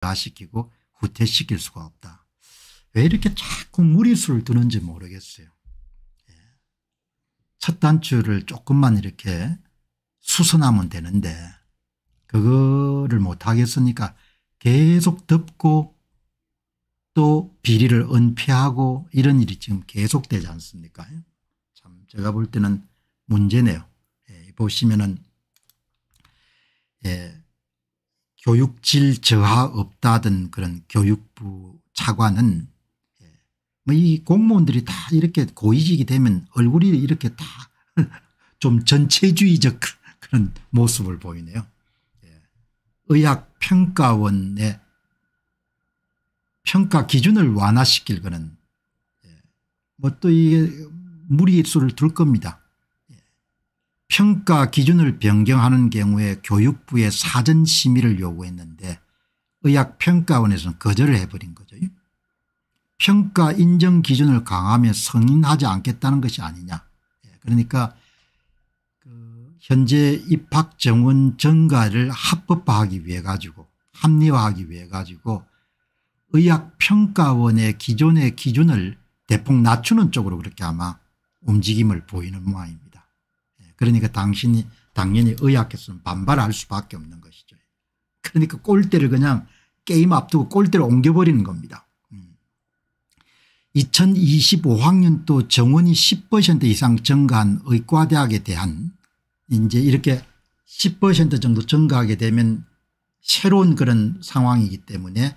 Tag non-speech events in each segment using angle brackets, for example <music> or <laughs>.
가시키고 후퇴시킬 수가 없다. 왜 이렇게 자꾸 무리수를 두는지 모르겠어요. 예. 첫 단추를 조금만 이렇게 수선하면 되는데 그거를 못하겠으니까 계속 덮고 또 비리를 은폐하고 이런 일이 지금 계속되지 않습니까 예. 참 제가 볼 때는 문제네요. 예, 보시면은 예, 교육질 저하 없다던 그런 교육부 차관은 예, 뭐이 공무원들이 다 이렇게 고위직이 되면 얼굴이 이렇게 다 좀 <laughs> 전체주의적 <laughs> 그런 모습을 보이네요. 예. 의학평가원의 평가 기준을 완화시킬 거는 예, 뭐 또 이게 무리수를 둘 겁니다. 평가 기준을 변경하는 경우에 교육부에 사전 심의를 요구했는데 의학평가원에서는 거절을 해버린 거죠. 평가 인정 기준을 강하면 승인하지 않겠다는 것이 아니냐. 예, 그러니까 그 현재 입학 정원 증가를 합법화하기 위해 가지고 합리화하기 위해 가지고 의학평가원의 기존의 기준을 대폭 낮추는 쪽으로 그렇게 아마 움직임을 보이는 모양입니다. 그러니까 당신이 당연히 의학했으면 반발할 수밖에 없는 것이죠. 그러니까 골대를 그냥 게임 앞두고 골대를 옮겨버리는 겁니다. 2025학년도 음. 정원이 10% 이상 증가한 의과대학에 대한 이제 이렇게 10% 정도 증가하게 되면 새로운 그런 상황이기 때문에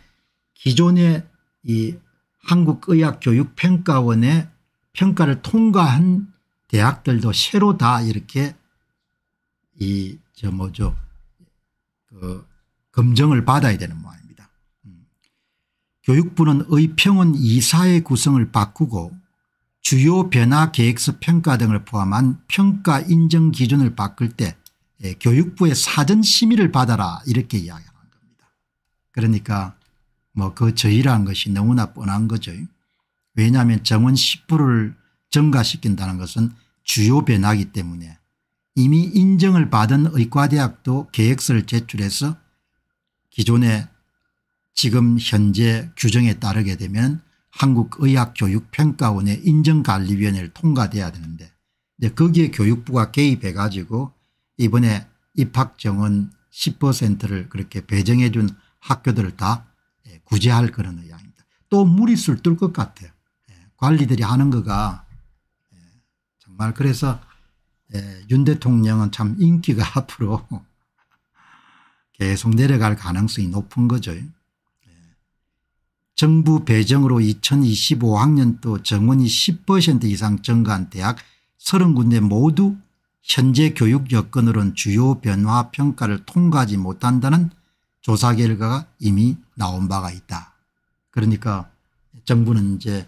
기존의 이 한국의학교육평가원의 평가를 통과한 대학들도 새로 다 이렇게 이 저 뭐죠 그 검증을 받아야 되는 모양입니다. 음. 교육부는 의평원 이사의 구성을 바꾸고 주요 변화 계획서 평가 등을 포함한 평가 인정 기준을 바꿀 때 예, 교육부의 사전 심의를 받아라 이렇게 이야기하는 겁니다. 그러니까 뭐그 저희라는 것이 너무나 뻔한 거죠. 왜냐하면 정원 10%를 증가시킨다는 것은 주요 변화이기 때문에 이미 인정을 받은 의과대학도 계획서를 제출해서 기존의 지금 현재 규정에 따르게 되면 한국의학교육평가원의 인정관리위원회를 통과돼야 되는데 이제 거기에 교육부가 개입해 가지고 이번에 입학정원 10%를 그렇게 배정해 준 학교들을 다 예, 구제할 그런 의향입니다. 또 무리수를 뜰것 같아요. 예, 관리들이 하는 거가 정말 그래서 예, 윤 대통령은 참 인기가 <laughs> 앞으로 계속 내려갈 가능성이 높은 거죠. 예. 정부 배정으로 2025학년도 정원이 10% 이상 증가한 대학 30군데 모두 현재 교육 여건으로는 주요 변화 평가를 통과하지 못한다는 조사 결과가 이미 나온 바가 있다. 그러니까 정부는 이제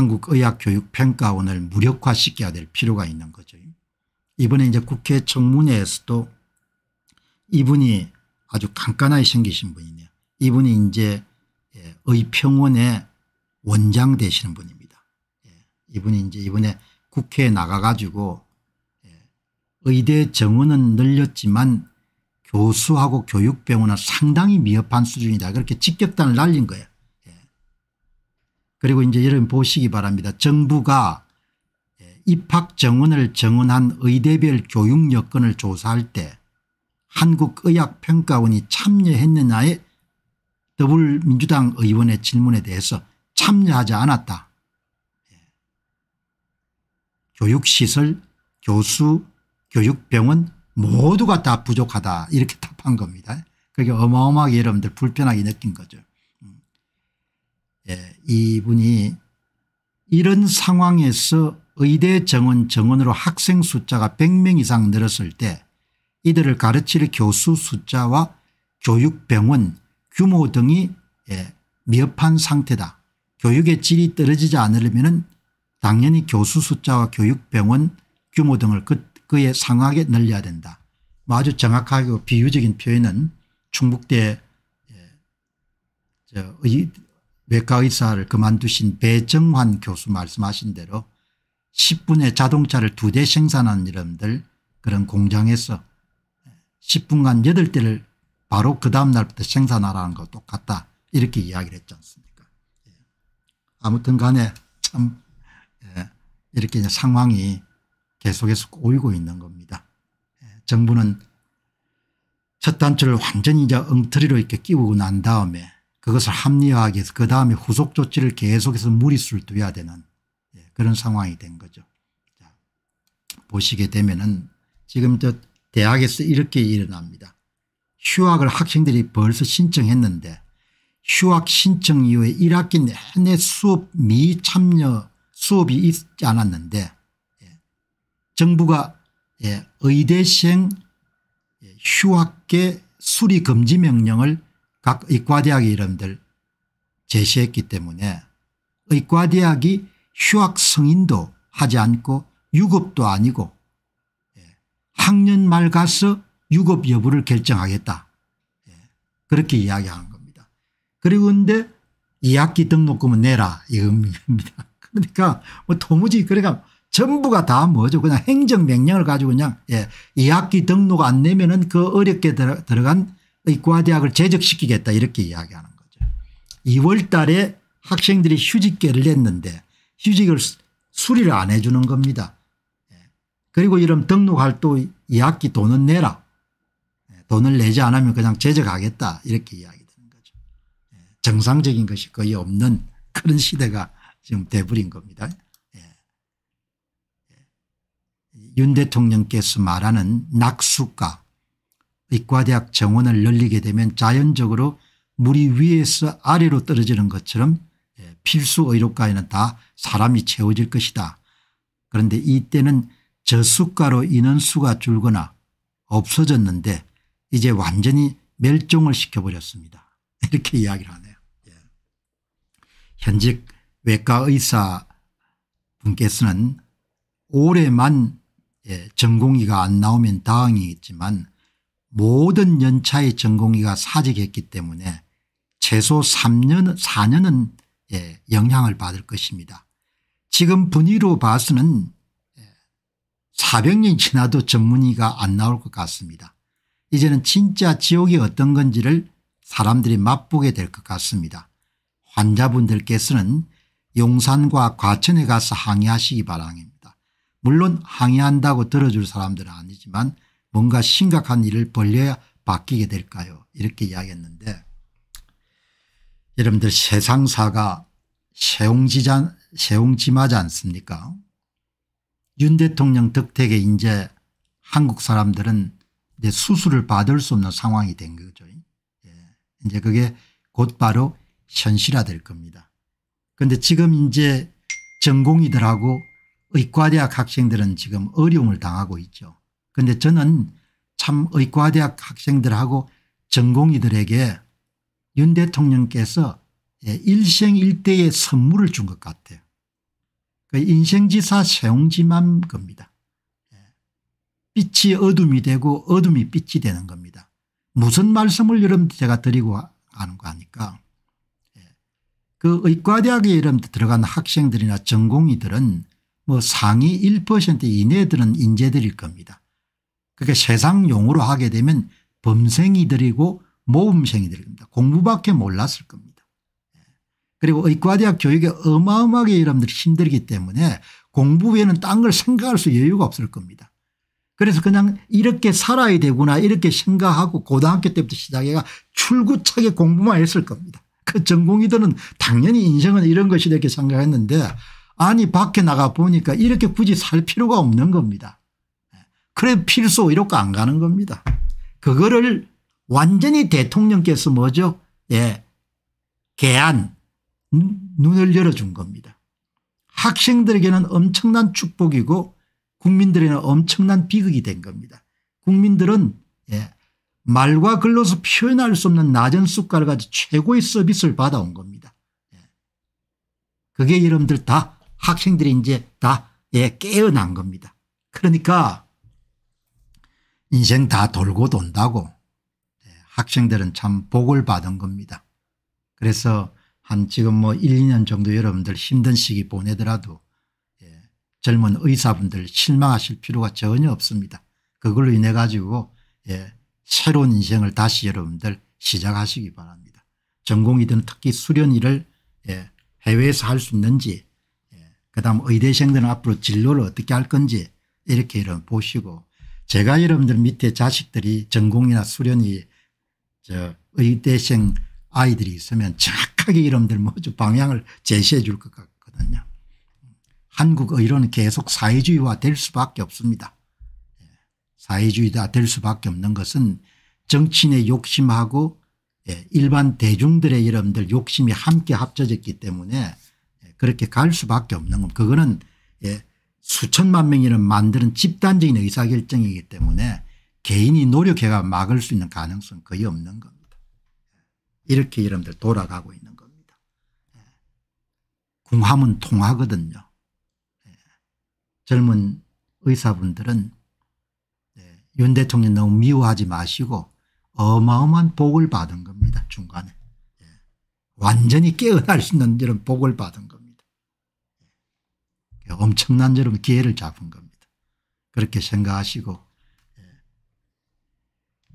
한국의학교육평가원을 무력화시켜야 될 필요가 있는 거죠. 이번에 이제 국회 청문회에서도 이분이 아주 깐깐하게 생기신 분이네요. 이분이 이제 예, 의평원의 원장 되시는 분입니다. 예, 이분이 이제 이번에 국회에 나가가지고 예, 의대 정원은 늘렸지만 교수하고 교육병원은 상당히 미흡한 수준이다. 그렇게 직격탄을 날린 거예요. 그리고 이제 여러분 보시기 바랍니다. 정부가 예, 입학 정원을 정원한 의대별 교육 여건을 조사할 때 한국의학평가원이 참여했느냐에 더불민주당 의원의 질문에 대해서 참여하지 않았다. 예. 교육시설 교수 교육병원 모두가 다 부족하다 이렇게 답한 겁니다. 그게 어마어마하게 여러분들 불편하게 느낀 거죠. 예, 이분이 이런 상황에서 의대 정원 정원으로 학생 숫자가 100명 이상 늘었을 때 이들을 가르칠 교수 숫자와 교육병원 규모 등이 예, 미흡한 상태다. 교육의 질이 떨어지지 않으려면 당연히 교수 숫자와 교육병원 규모 등을 그, 그에 상하게 늘려야 된다. 뭐 아주 정확하고 비유적인 표현은 충북대 예, 저 의, 외과 의사를 그만두신 배정환 교수 말씀하신 대로 10분에 자동차를 두 대 생산하는 이름들 그런 공장에서 10분간 8대를 바로 그 다음 날부터 생산하라는 것 똑같다 이렇게 이야기를 했지 않습니까 예. 아무튼 간에 참 예, 이렇게 상황이 계속해서 꼬이고 있는 겁니다. 예, 정부는 첫 단추를 완전히 이제 엉터리로 이렇게 끼우고 난 다음에 그것을 합리화하기 위해서 그 다음에 후속 조치를 계속해서 무리수를 둬야 되는 예, 그런 상황이 된 거죠. 자, 보시게 되면은 지금 저 대학에서 이렇게 일어납니다. 휴학을 학생들이 벌써 신청했는데 휴학 신청 이후에 1학기 내내 수업 미참여 수업이 있지 않았는데 예, 정부가 예, 의대생 휴학계 수리금지 명령을 각 의과대학의 이름들 제시했기 때문에 의과대학이 휴학 승인도 하지 않고 유급도 아니고 예, 학년 말 가서 유급 여부를 결정하겠다 예, 그렇게 이야기하는 겁니다. 그리고 근데 2학기 등록금은 내라 이겁니다. <laughs> 그러니까 뭐 도무지 그러니까 전부가 다 뭐죠 그냥 행정명령을 가지고 그냥 예 2학기 등록 안 내면은 그 어렵게 들어간 의과대학을 제적시키겠다 이렇게 이야기하는 거죠. 2월 달에 학생들이 휴직계를 냈는데 휴직을 수리를 안 해 주는 겁니다. 예. 그리고 이런 등록할 또 2학기 돈은 내라. 예. 돈을 내지 않으면 그냥 제적하겠다 이렇게 이야기 되는 거죠. 예. 정상적인 것이 거의 없는 그런 시대가 지금 돼버린 겁니다. 윤 대통령께서 말하는 낙수가 의과대학 정원을 늘리게 되면 자연적으로 물이 위에서 아래로 떨어지는 것처럼 예, 필수 의료과에는다 사람이 채워질 것이다. 그런데 이때는 저수가로 인원수가 줄거나 없어졌는데 이제 완전히 멸종을 시켜버렸습니다. <laughs> 이렇게 이야기를 하네요. 예. 현직 외과 의사 분께서는 올해만 예, 전공의가 안 나오면 다행이겠지만 모든 연차의 전공의가 사직했기 때문에 최소 3년 4년은 예, 영향을 받을 것입니다. 지금 분위로 봐서는 400년 예, 지나도 전문의가 안 나올 것 같습니다. 이제는 진짜 지옥이 어떤 건지를 사람들이 맛보게 될 것 같습니다. 환자분들께서는 용산과 과천에 가서 항의하시기 바랍니다. 물론 항의한다고 들어줄 사람들은 아니지만 뭔가 심각한 일을 벌려야 바뀌게 될까요 이렇게 이야기했는데 여러분들 세상사가 세옹지잔, 세옹지마지 않습니까 윤 대통령 덕택에 이제 한국 사람들은 이제 수술을 받을 수 없는 상황이 된 거죠. 예. 이제 그게 곧바로 현실화될 겁니다. 그런데 지금 이제 전공이들하고 의과대학 학생들은 지금 어려움을 당하고 있죠. 그런데 저는 참 의과대학 학생들하고 전공의들에게윤 대통령께서 예, 일생일대의 선물을 준 것 같아요. 그 인생지사 세옹지만 겁니다. 예, 빛이 어둠이 되고 어둠이 빛이 되는 겁니다. 무슨 말씀을 여러분 제가 드리고 하는 거 아니까. 예, 그 의과대학에 여러분 들어간 학생들이나 전공의들은뭐 상위 1% 이내들은 인재들일 겁니다. 그게 세상 용어로 하게 되면 범생이들이고 모범생이들이 겁니다. 공부밖에 몰랐을 겁니다. 그리고 의과대학 교육에 어마어마하게 여러분들이 힘들기 때문에 공부 외에는 딴 걸 생각할 수 여유가 없을 겁니다. 그래서 그냥 이렇게 살아야 되구나 이렇게 생각하고 고등학교 때부터 시작해가 출구차게 공부만 했을 겁니다. 그전공이들은 당연히 인생은 이런 것이다 이렇게 생각했는데 아니 밖에 나가 보니까 이렇게 굳이 살 필요가 없는 겁니다. 그래 필수 의료과 안 가는 겁니다. 그거를 완전히 대통령께서 뭐죠? 예. 개안, 눈을 열어준 겁니다. 학생들에게는 엄청난 축복이고 국민들에게는 엄청난 비극이 된 겁니다. 국민들은 예, 말과 글로서 표현할 수 없는 낮은 숟가락 까지 최고의 서비스를 받아온 겁니다. 예. 그게 여러분들 다 학생들이 이제 다 예, 깨어난 겁니다. 그러니까 인생 다 돌고 돈다고 예, 학생들은 참 복을 받은 겁니다. 그래서 한 지금 뭐 1, 2년 정도 여러분들 힘든 시기 보내더라도 예, 젊은 의사분들 실망하실 필요가 전혀 없습니다. 그걸로 인해 가지고 예, 새로운 인생을 다시 여러분들 시작하시기 바랍니다. 전공이든 특히 수련의를 예, 해외에서 할 수 있는지 예, 그다음 의대생들은 앞으로 진로를 어떻게 할 건지 이렇게 이런 보시고 제가 여러분들 밑에 자식들이 전공이나 수련이 저 의대생 아이들이 있으면 정확하게 여러분들 모두 방향을 제시해 줄 것 같거든요. 한국 의료는 계속 사회주의화 될 수밖에 없습니다. 예, 사회주의가 될 수밖에 없는 것은 정치인의 욕심하고 예, 일반 대중들의 여러분들 욕심이 함께 합쳐졌기 때문에 예, 그렇게 갈 수밖에 없는 겁니다. 그거는 수천만 명이나 만드는 집단적인 의사결정이기 때문에 개인이 노력해가 막을 수 있는 가능성은 거의 없는 겁니다. 이렇게 여러분들 돌아가고 있는 겁니다. 예. 궁함은 통하거든요. 예. 젊은 의사분들은 예, 윤 대통령 너무 미워하지 마시고 어마어마한 복을 받은 겁니다. 중간에. 완전히 깨어날 수 있는 이런 복을 받은 겁니다. 엄청난 여러 기회를 잡은 겁니다. 그렇게 생각하시고 예.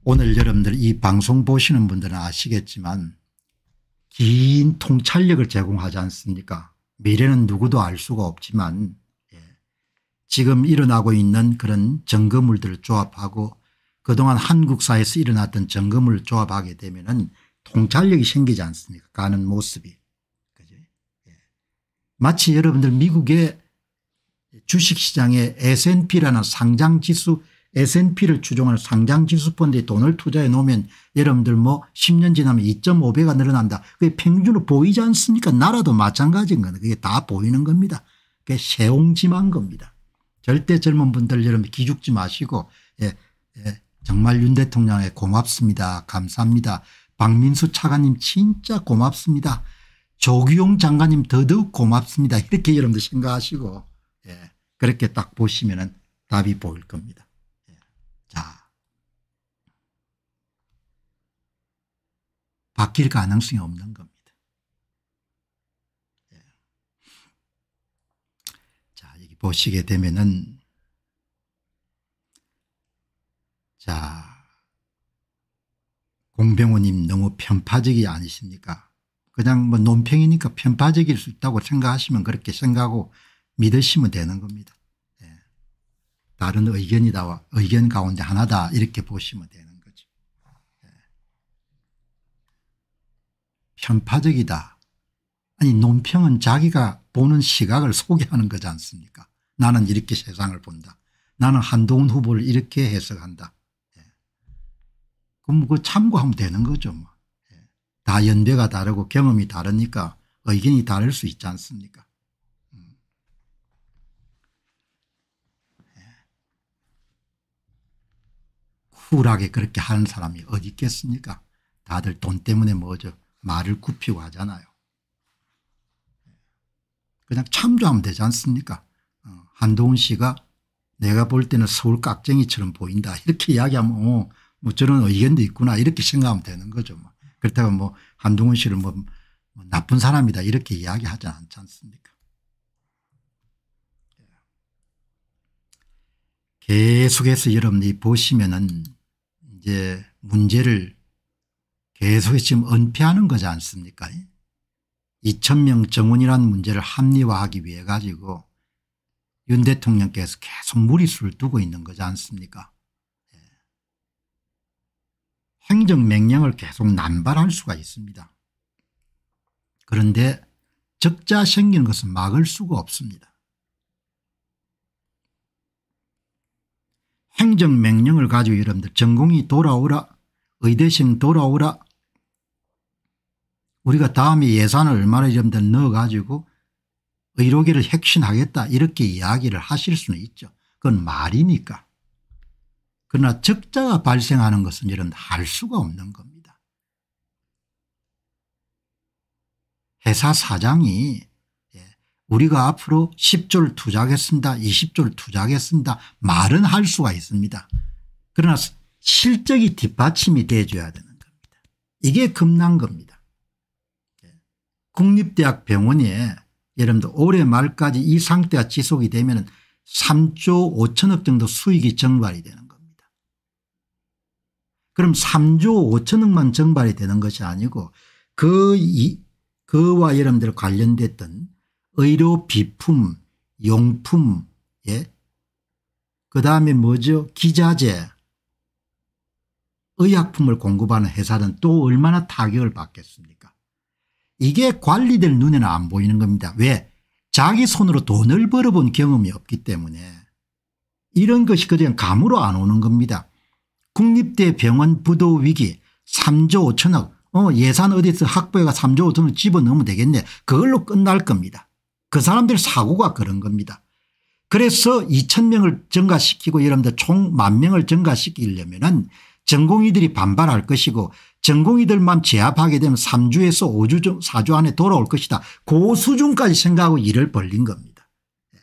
오늘 여러분들 이 방송 보시는 분들은 아시겠지만 긴 통찰력을 제공하지 않습니까 미래는 누구도 알 수가 없지만 예. 지금 일어나고 있는 그런 점검물들을 조합하고 그동안 한국사에서 일어났던 점검을 조합하게 되면 은 통찰력이 생기지 않습니까 가는 모습이. 그죠? 예. 마치 여러분들 미국의 주식시장에 S&P라는 상장지수 S&P를 추종하는 상장지수 펀드에 돈을 투자해 놓으면 여러분들 뭐 10년 지나면 2.5배가 늘어난다. 그게 평균으로 보이지 않습니까? 나라도 마찬가지인 거는 그게 다 보이는 겁니다. 그게 세옹지만 겁니다. 절대 젊은 분들 여러분 기죽지 마시고 예, 예, 정말 윤 대통령에 고맙습니다. 감사합니다. 박민수 차관님 진짜 고맙습니다. 조기용 장관님 더더욱 고맙습니다. 이렇게 여러분들 생각하시고 예. 그렇게 딱 보시면 답이 보일 겁니다. 예. 바뀔 가능성이 없는 겁니다. 예. 자, 여기 보시게 되면은 자, 공병호님 너무 편파적이 아니십니까? 그냥 뭐 논평이니까 편파적일 수 있다고 생각하시면 그렇게 생각하고 믿으시면 되는 겁니다. 예. 다른 의견이다, 의견 가운데 하나다 이렇게 보시면 되는 거죠. 예. 편파적이다. 아니 논평은 자기가 보는 시각을 소개하는 거지 않습니까? 나는 이렇게 세상을 본다. 나는 한동훈 후보를 이렇게 해석한다. 예. 그럼 그 참고하면 되는 거죠. 뭐. 예. 다 연배가 다르고 경험이 다르니까 의견이 다를 수 있지 않습니까? 쿨하게 그렇게 하는 사람이 어디 있겠습니까? 다들 돈 때문에 뭐죠. 말을 굽히고 하잖아요. 그냥 참조하면 되지 않습니까? 어, 한동훈 씨가 내가 볼 때는 서울 깍쟁이처럼 보인다. 이렇게 이야기하면 어, 뭐 저런 의견도 있구나 이렇게 생각하면 되는 거죠. 뭐. 그렇다고 뭐 한동훈 씨를 뭐, 뭐 나쁜 사람이다 이렇게 이야기하지 않지 않습니까? 계속해서 여러분이 보시면은 이제 문제를 계속 지금 은폐하는 거지 않습니까 2천명 정원이라 문제를 합리화하기 위해 가지고 윤 대통령께서 계속 무리수를 두고 있는 거지 않습니까 예. 행정명령을 계속 남발할 수가 있습니다. 그런데 적자 생기는 것은 막을 수가 없습니다. 행정명령을 가지고 여러분들 전공이 돌아오라 의대생 돌아오라 우리가 다음에 예산을 얼마나 여러분들 넣어가지고 의료계를 혁신하겠다 이렇게 이야기를 하실 수는 있죠. 그건 말이니까. 그러나 적자가 발생하는 것은 여러분들 할 수가 없는 겁니다. 회사 사장이 우리가 앞으로 10조를 투자하겠습니다 20조를 투자하겠습니다 말은 할 수가 있습니다. 그러나 실적이 뒷받침이 돼줘야 되는 겁니다. 이게 겁난 겁니다. 예. 국립대학 병원에 여러분들 올해 말까지 이 상태가 지속이 되면 3조 5천억 정도 수익이 증발이 되는 겁니다. 그럼 3조 5천억만 증발이 되는 것이 아니고 그 이, 그와 여러분들 관련됐던 의료 비품, 용품, 예. 그 다음에 뭐죠? 기자재. 의약품을 공급하는 회사는 또 얼마나 타격을 받겠습니까? 이게 관리될 눈에는 안 보이는 겁니다. 왜? 자기 손으로 돈을 벌어본 경험이 없기 때문에 이런 것이 그냥 감으로 안 오는 겁니다. 국립대 병원 부도 위기 3조 5천억 어, 예산 어디서 학부회가 3조 5천억 집어넣으면 되겠네. 그걸로 끝날 겁니다. 그 사람들 사고가 그런 겁니다. 그래서 2천명을 증가시키고 여러분들 총 만명을 증가시키려면 은 전공의들이 반발할 것이고 전공의들만 제압하게 되면 3주에서 5주 4주 안에 돌아올 것이다. 그 수준까지 생각하고 일을 벌린 겁니다. 예.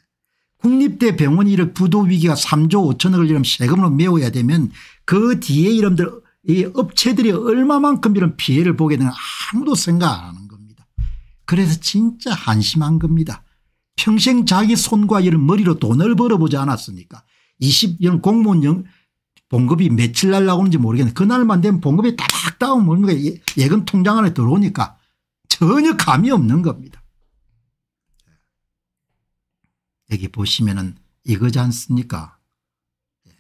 국립대 병원 이력 부도 위기가 3조 5천억을 이름 세금으로 메워야 되면 그 뒤에 이름들 이 업체들이 얼마만큼 이런 피해를 보게 되는 아무도 생각 안 하는 그래서 진짜 한심한 겁니다. 평생 자기 손과 이런 머리로 돈을 벌어보지 않았으니까 20년 공무원 영, 봉급이 며칠 날 나오는지 모르겠는데 그날만 되면 봉급이 따박따박 오 뭐 예, 예금 통장 안에 들어오니까 전혀 감이 없는 겁니다. 여기 보시면은 이거지 않습니까? 예.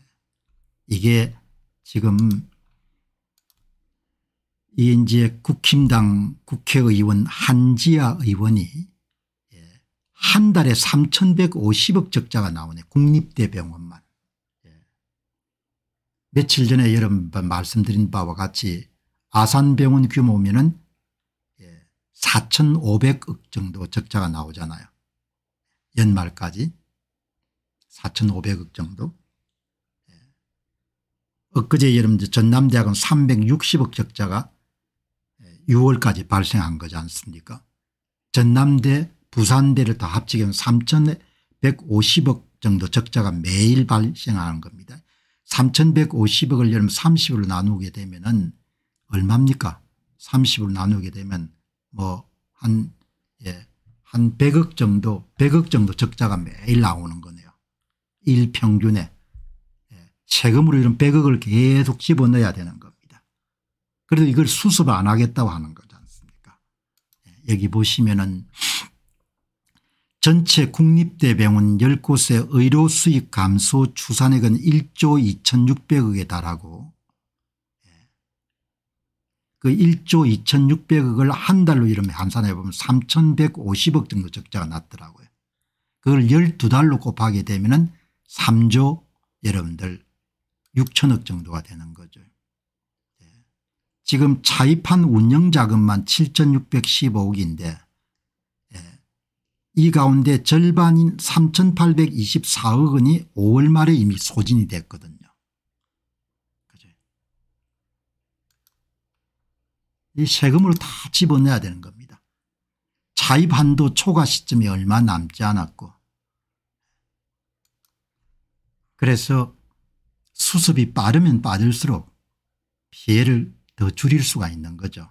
이게 지금 이제 국힘당 국회의원 한지아 의원이 한 달에 3,150억 적자가 나오네 국립대병원만. 며칠 전에 여러분 말씀드린 바와 같이 아산병원 규모면은 4,500억 정도 적자가 나오잖아요. 연말까지 4,500억 정도. 예. 엊그제 여러분 전남대학은 360억 적자가 6월까지 발생한 거지 않습니까 전남대 부산대를 다 합치면 3150억 정도 적자가 매일 발생하는 겁니다. 3150억을 예를 30으로 나누게 되면 은 뭐 얼마입니까 30으로 나누게 되면 뭐한 예, 한 100억 정도 100억 정도 적자가 매일 나오는 거네요. 일평균에 예, 세금으로 이런 100억을 계속 집어넣어야 되는 겁니다. 그래서 이걸 수습 안 하겠다고 하는 거지 않습니까 예, 여기 보시면은 전체 국립대병원 10곳의 의료 수익 감소 추산액은 1조 2600억에 달하고 예, 그 1조 2600억을 한 달로 이러면 환산해 보면 3150억 정도 적자가 났더라고요. 그걸 12달로 곱하게 되면 3조 여러분들 6천억 정도가 되는 거죠. 지금 차입한 운영자금만 7615억인데 예, 이 가운데 절반인 3824억 원이 5월 말에 이미 소진이 됐거든요. 이 세금으로 다 집어내야 되는 겁니다. 차입 한도 초과 시점이 얼마 남지 않았고 그래서 수습이 빠르면 빠질수록 피해를 더 줄일 수가 있는 거죠.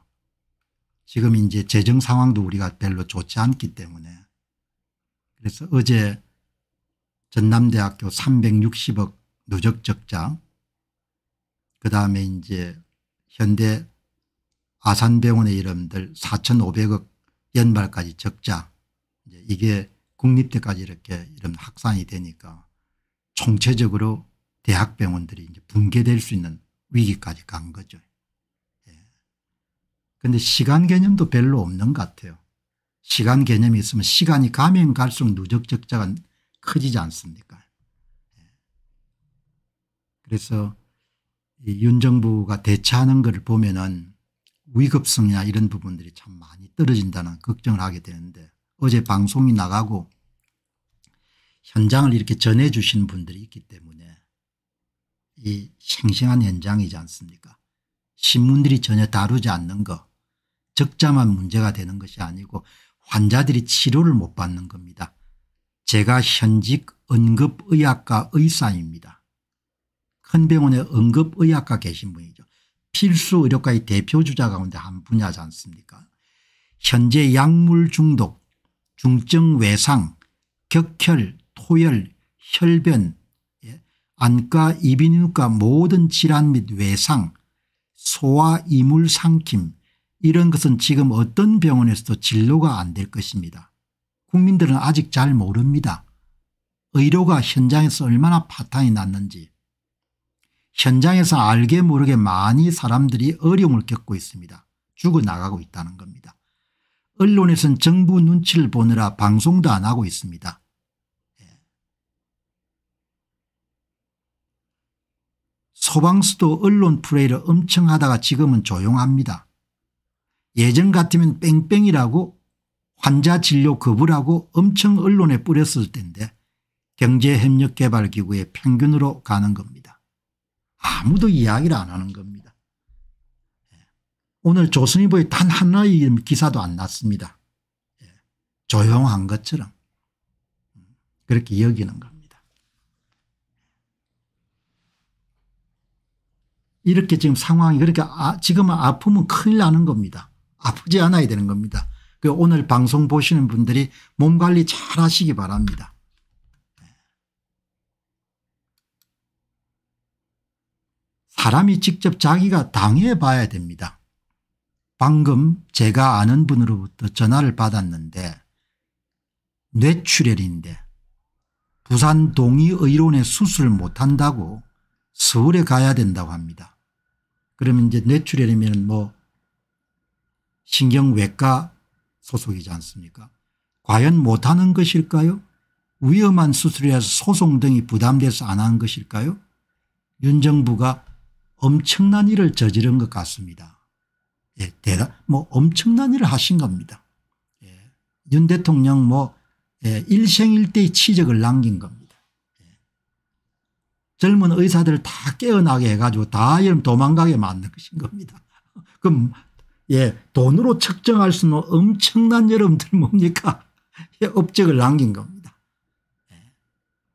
지금 이제 재정 상황도 우리가 별로 좋지 않기 때문에 그래서 어제 전남대학교 360억 누적 적자 그다음에 이제 현대 아산병원의 이름들 4,500억 연말까지 적자 이게 국립 때까지 이렇게 이런 확산이 되니까 총체적으로 대학병원들이 이제 붕괴될 수 있는 위기까지 간 거죠. 근데 시간 개념도 별로 없는 것 같아요. 시간 개념이 있으면 시간이 가면 갈수록 누적 적자가 커지지 않습니까? 예. 그래서 윤 정부가 대처하는 것 보면은 위급성이나 이런 부분들이 참 많이 떨어진다는 걱정을 하게 되는데 어제 방송이 나가고 현장을 이렇게 전해 주신 분들이 있기 때문에 이 생생한 현장이지 않습니까? 신문들이 전혀 다루지 않는 것 적자만 문제가 되는 것이 아니고 환자들이 치료를 못 받는 겁니다. 제가 현직 응급의학과 의사입니다. 큰 병원에 응급의학과 계신 분이죠. 필수 의료과의 대표주자 가운데 한 분야지 않습니까 현재 약물 중독, 중증 외상, 격혈, 토혈, 혈변, 예, 안과, 이비인후과 모든 질환 및 외상, 소화, 이물, 삼킴, 이런 것은 지금 어떤 병원에서도 진료가 안 될 것입니다. 국민들은 아직 잘 모릅니다. 의료가 현장에서 얼마나 파탄이 났는지 현장에서 알게 모르게 많이 사람들이 어려움을 겪고 있습니다. 죽어나가고 있다는 겁니다. 언론에선 정부 눈치를 보느라 방송도 안 하고 있습니다. 예. 소방수도 언론 프레이를 엄청 하다가 지금은 조용합니다. 예전 같으면 뺑뺑이라고 환자 진료 거부라고 엄청 언론에 뿌렸을 텐데 경제협력개발기구의 평균으로 가는 겁니다. 아무도 이야기를 안 하는 겁니다. 예. 오늘 조선일보에 단 하나의 기사도 안 났습니다. 예. 조용한 것처럼 음, 그렇게 여기는 겁니다. 이렇게 지금 상황이 그렇게 아, 지금 아픔은 큰일 나는 겁니다. 아프지 않아야 되는 겁니다. 그 오늘 방송 보시는 분들이 몸 관리 잘 하시기 바랍니다. 사람이 직접 자기가 당해 봐야 됩니다. 방금 제가 아는 분으로부터 전화를 받았는데 뇌출혈인데 부산 동의의료원에 수술 못한다고 서울에 가야 된다고 합니다. 그러면 이제 뇌출혈이면 뭐 신경외과 소속이지 않습니까 과연 못하는 것일까요 위험한 수술이라서 소송 등이 부담돼서 안 한 것일까요 윤 정부가 엄청난 일을 저지른 것 같습니다. 예, 대단, 뭐 엄청난 일을 하신 겁니다. 예, 윤 대통령 뭐 예, 일생일대의 치적을 남긴 겁니다. 예. 젊은 의사들다 깨어나게 해가지고 다 도망가게 만든 것인 겁니다. <laughs> 그럼 예, 돈으로 측정할 수없는 엄청난 여러분들 뭡니까? 예, 업적을 남긴 겁니다. 예.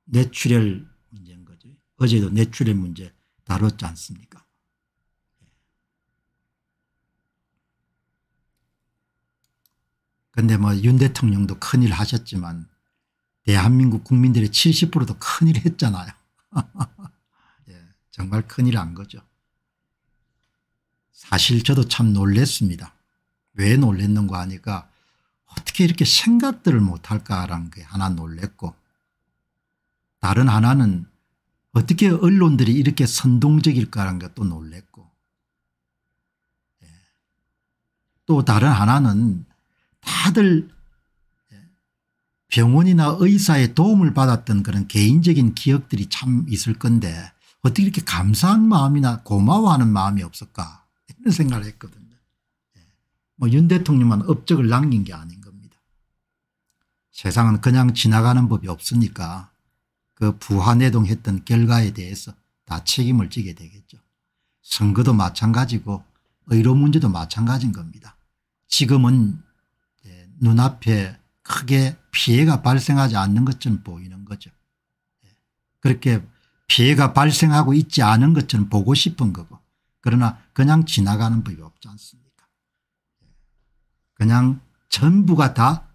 뇌출혈 문제인 거죠. 어제도 뇌출혈 문제 다뤘지 않습니까? 예. 근데 뭐 윤 대통령도 큰일 하셨지만 대한민국 국민들의 70%도 큰일 했잖아요. <laughs> 예, 정말 큰일 한 거죠. 사실 저도 참 놀랬습니다. 왜 놀랬는가 하니까 어떻게 이렇게 생각들을 못할까라는 게 하나 놀랬고 다른 하나는 어떻게 언론들이 이렇게 선동적일까라는 것도 놀랬고 예. 또 다른 하나는 다들 예, 병원이나 의사의 도움을 받았던 그런 개인적인 기억들이 참 있을 건데 어떻게 이렇게 감사한 마음이나 고마워하는 마음이 없을까 이런 생각을 했거든요. 예. 뭐윤 대통령만 업적을 남긴 게 아닌 겁니다. 세상은 그냥 지나가는 법이 없으니까 그 부하내동 했던 결과에 대해서 다 책임을 지게 되겠죠. 선거도 마찬가지고 의료 문제도 마찬가지인 겁니다. 지금은 예, 눈앞에 크게 피해가 발생하지 않는 것처럼 보이는 거죠. 예. 그렇게 피해가 발생하고 있지 않은 것처럼 보고 싶은 거고 그러나 그냥 지나가는 법이 없지 않습니까? 그냥 전부가 다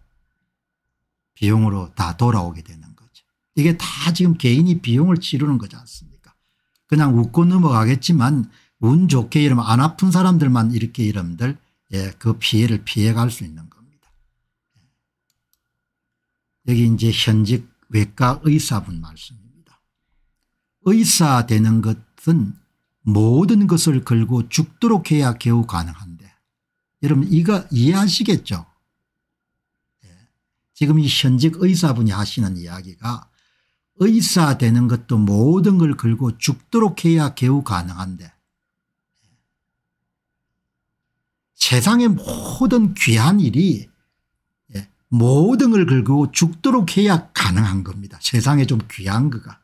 비용으로 다 돌아오게 되는 거죠. 이게 다 지금 개인이 비용을 치르는 거지 않습니까? 그냥 웃고 넘어가겠지만 운 좋게 이러면 안 아픈 사람들만 이렇게 이름들 예, 그 피해를 피해갈 수 있는 겁니다. 여기 이제 현직 외과 의사분 말씀입니다. 의사 되는 것은 모든 것을 걸고 죽도록 해야 겨우 가능한데 여러분 이거 이해하시겠죠 예. 지금 이 현직 의사분이 하시는 이야기가 의사 되는 것도 모든 걸 걸고 죽도록 해야 겨우 가능한데 예. 세상의 모든 귀한 일이 예, 모든 걸 걸고 죽도록 해야 가능한 겁니다. 세상에 좀 귀한 거가.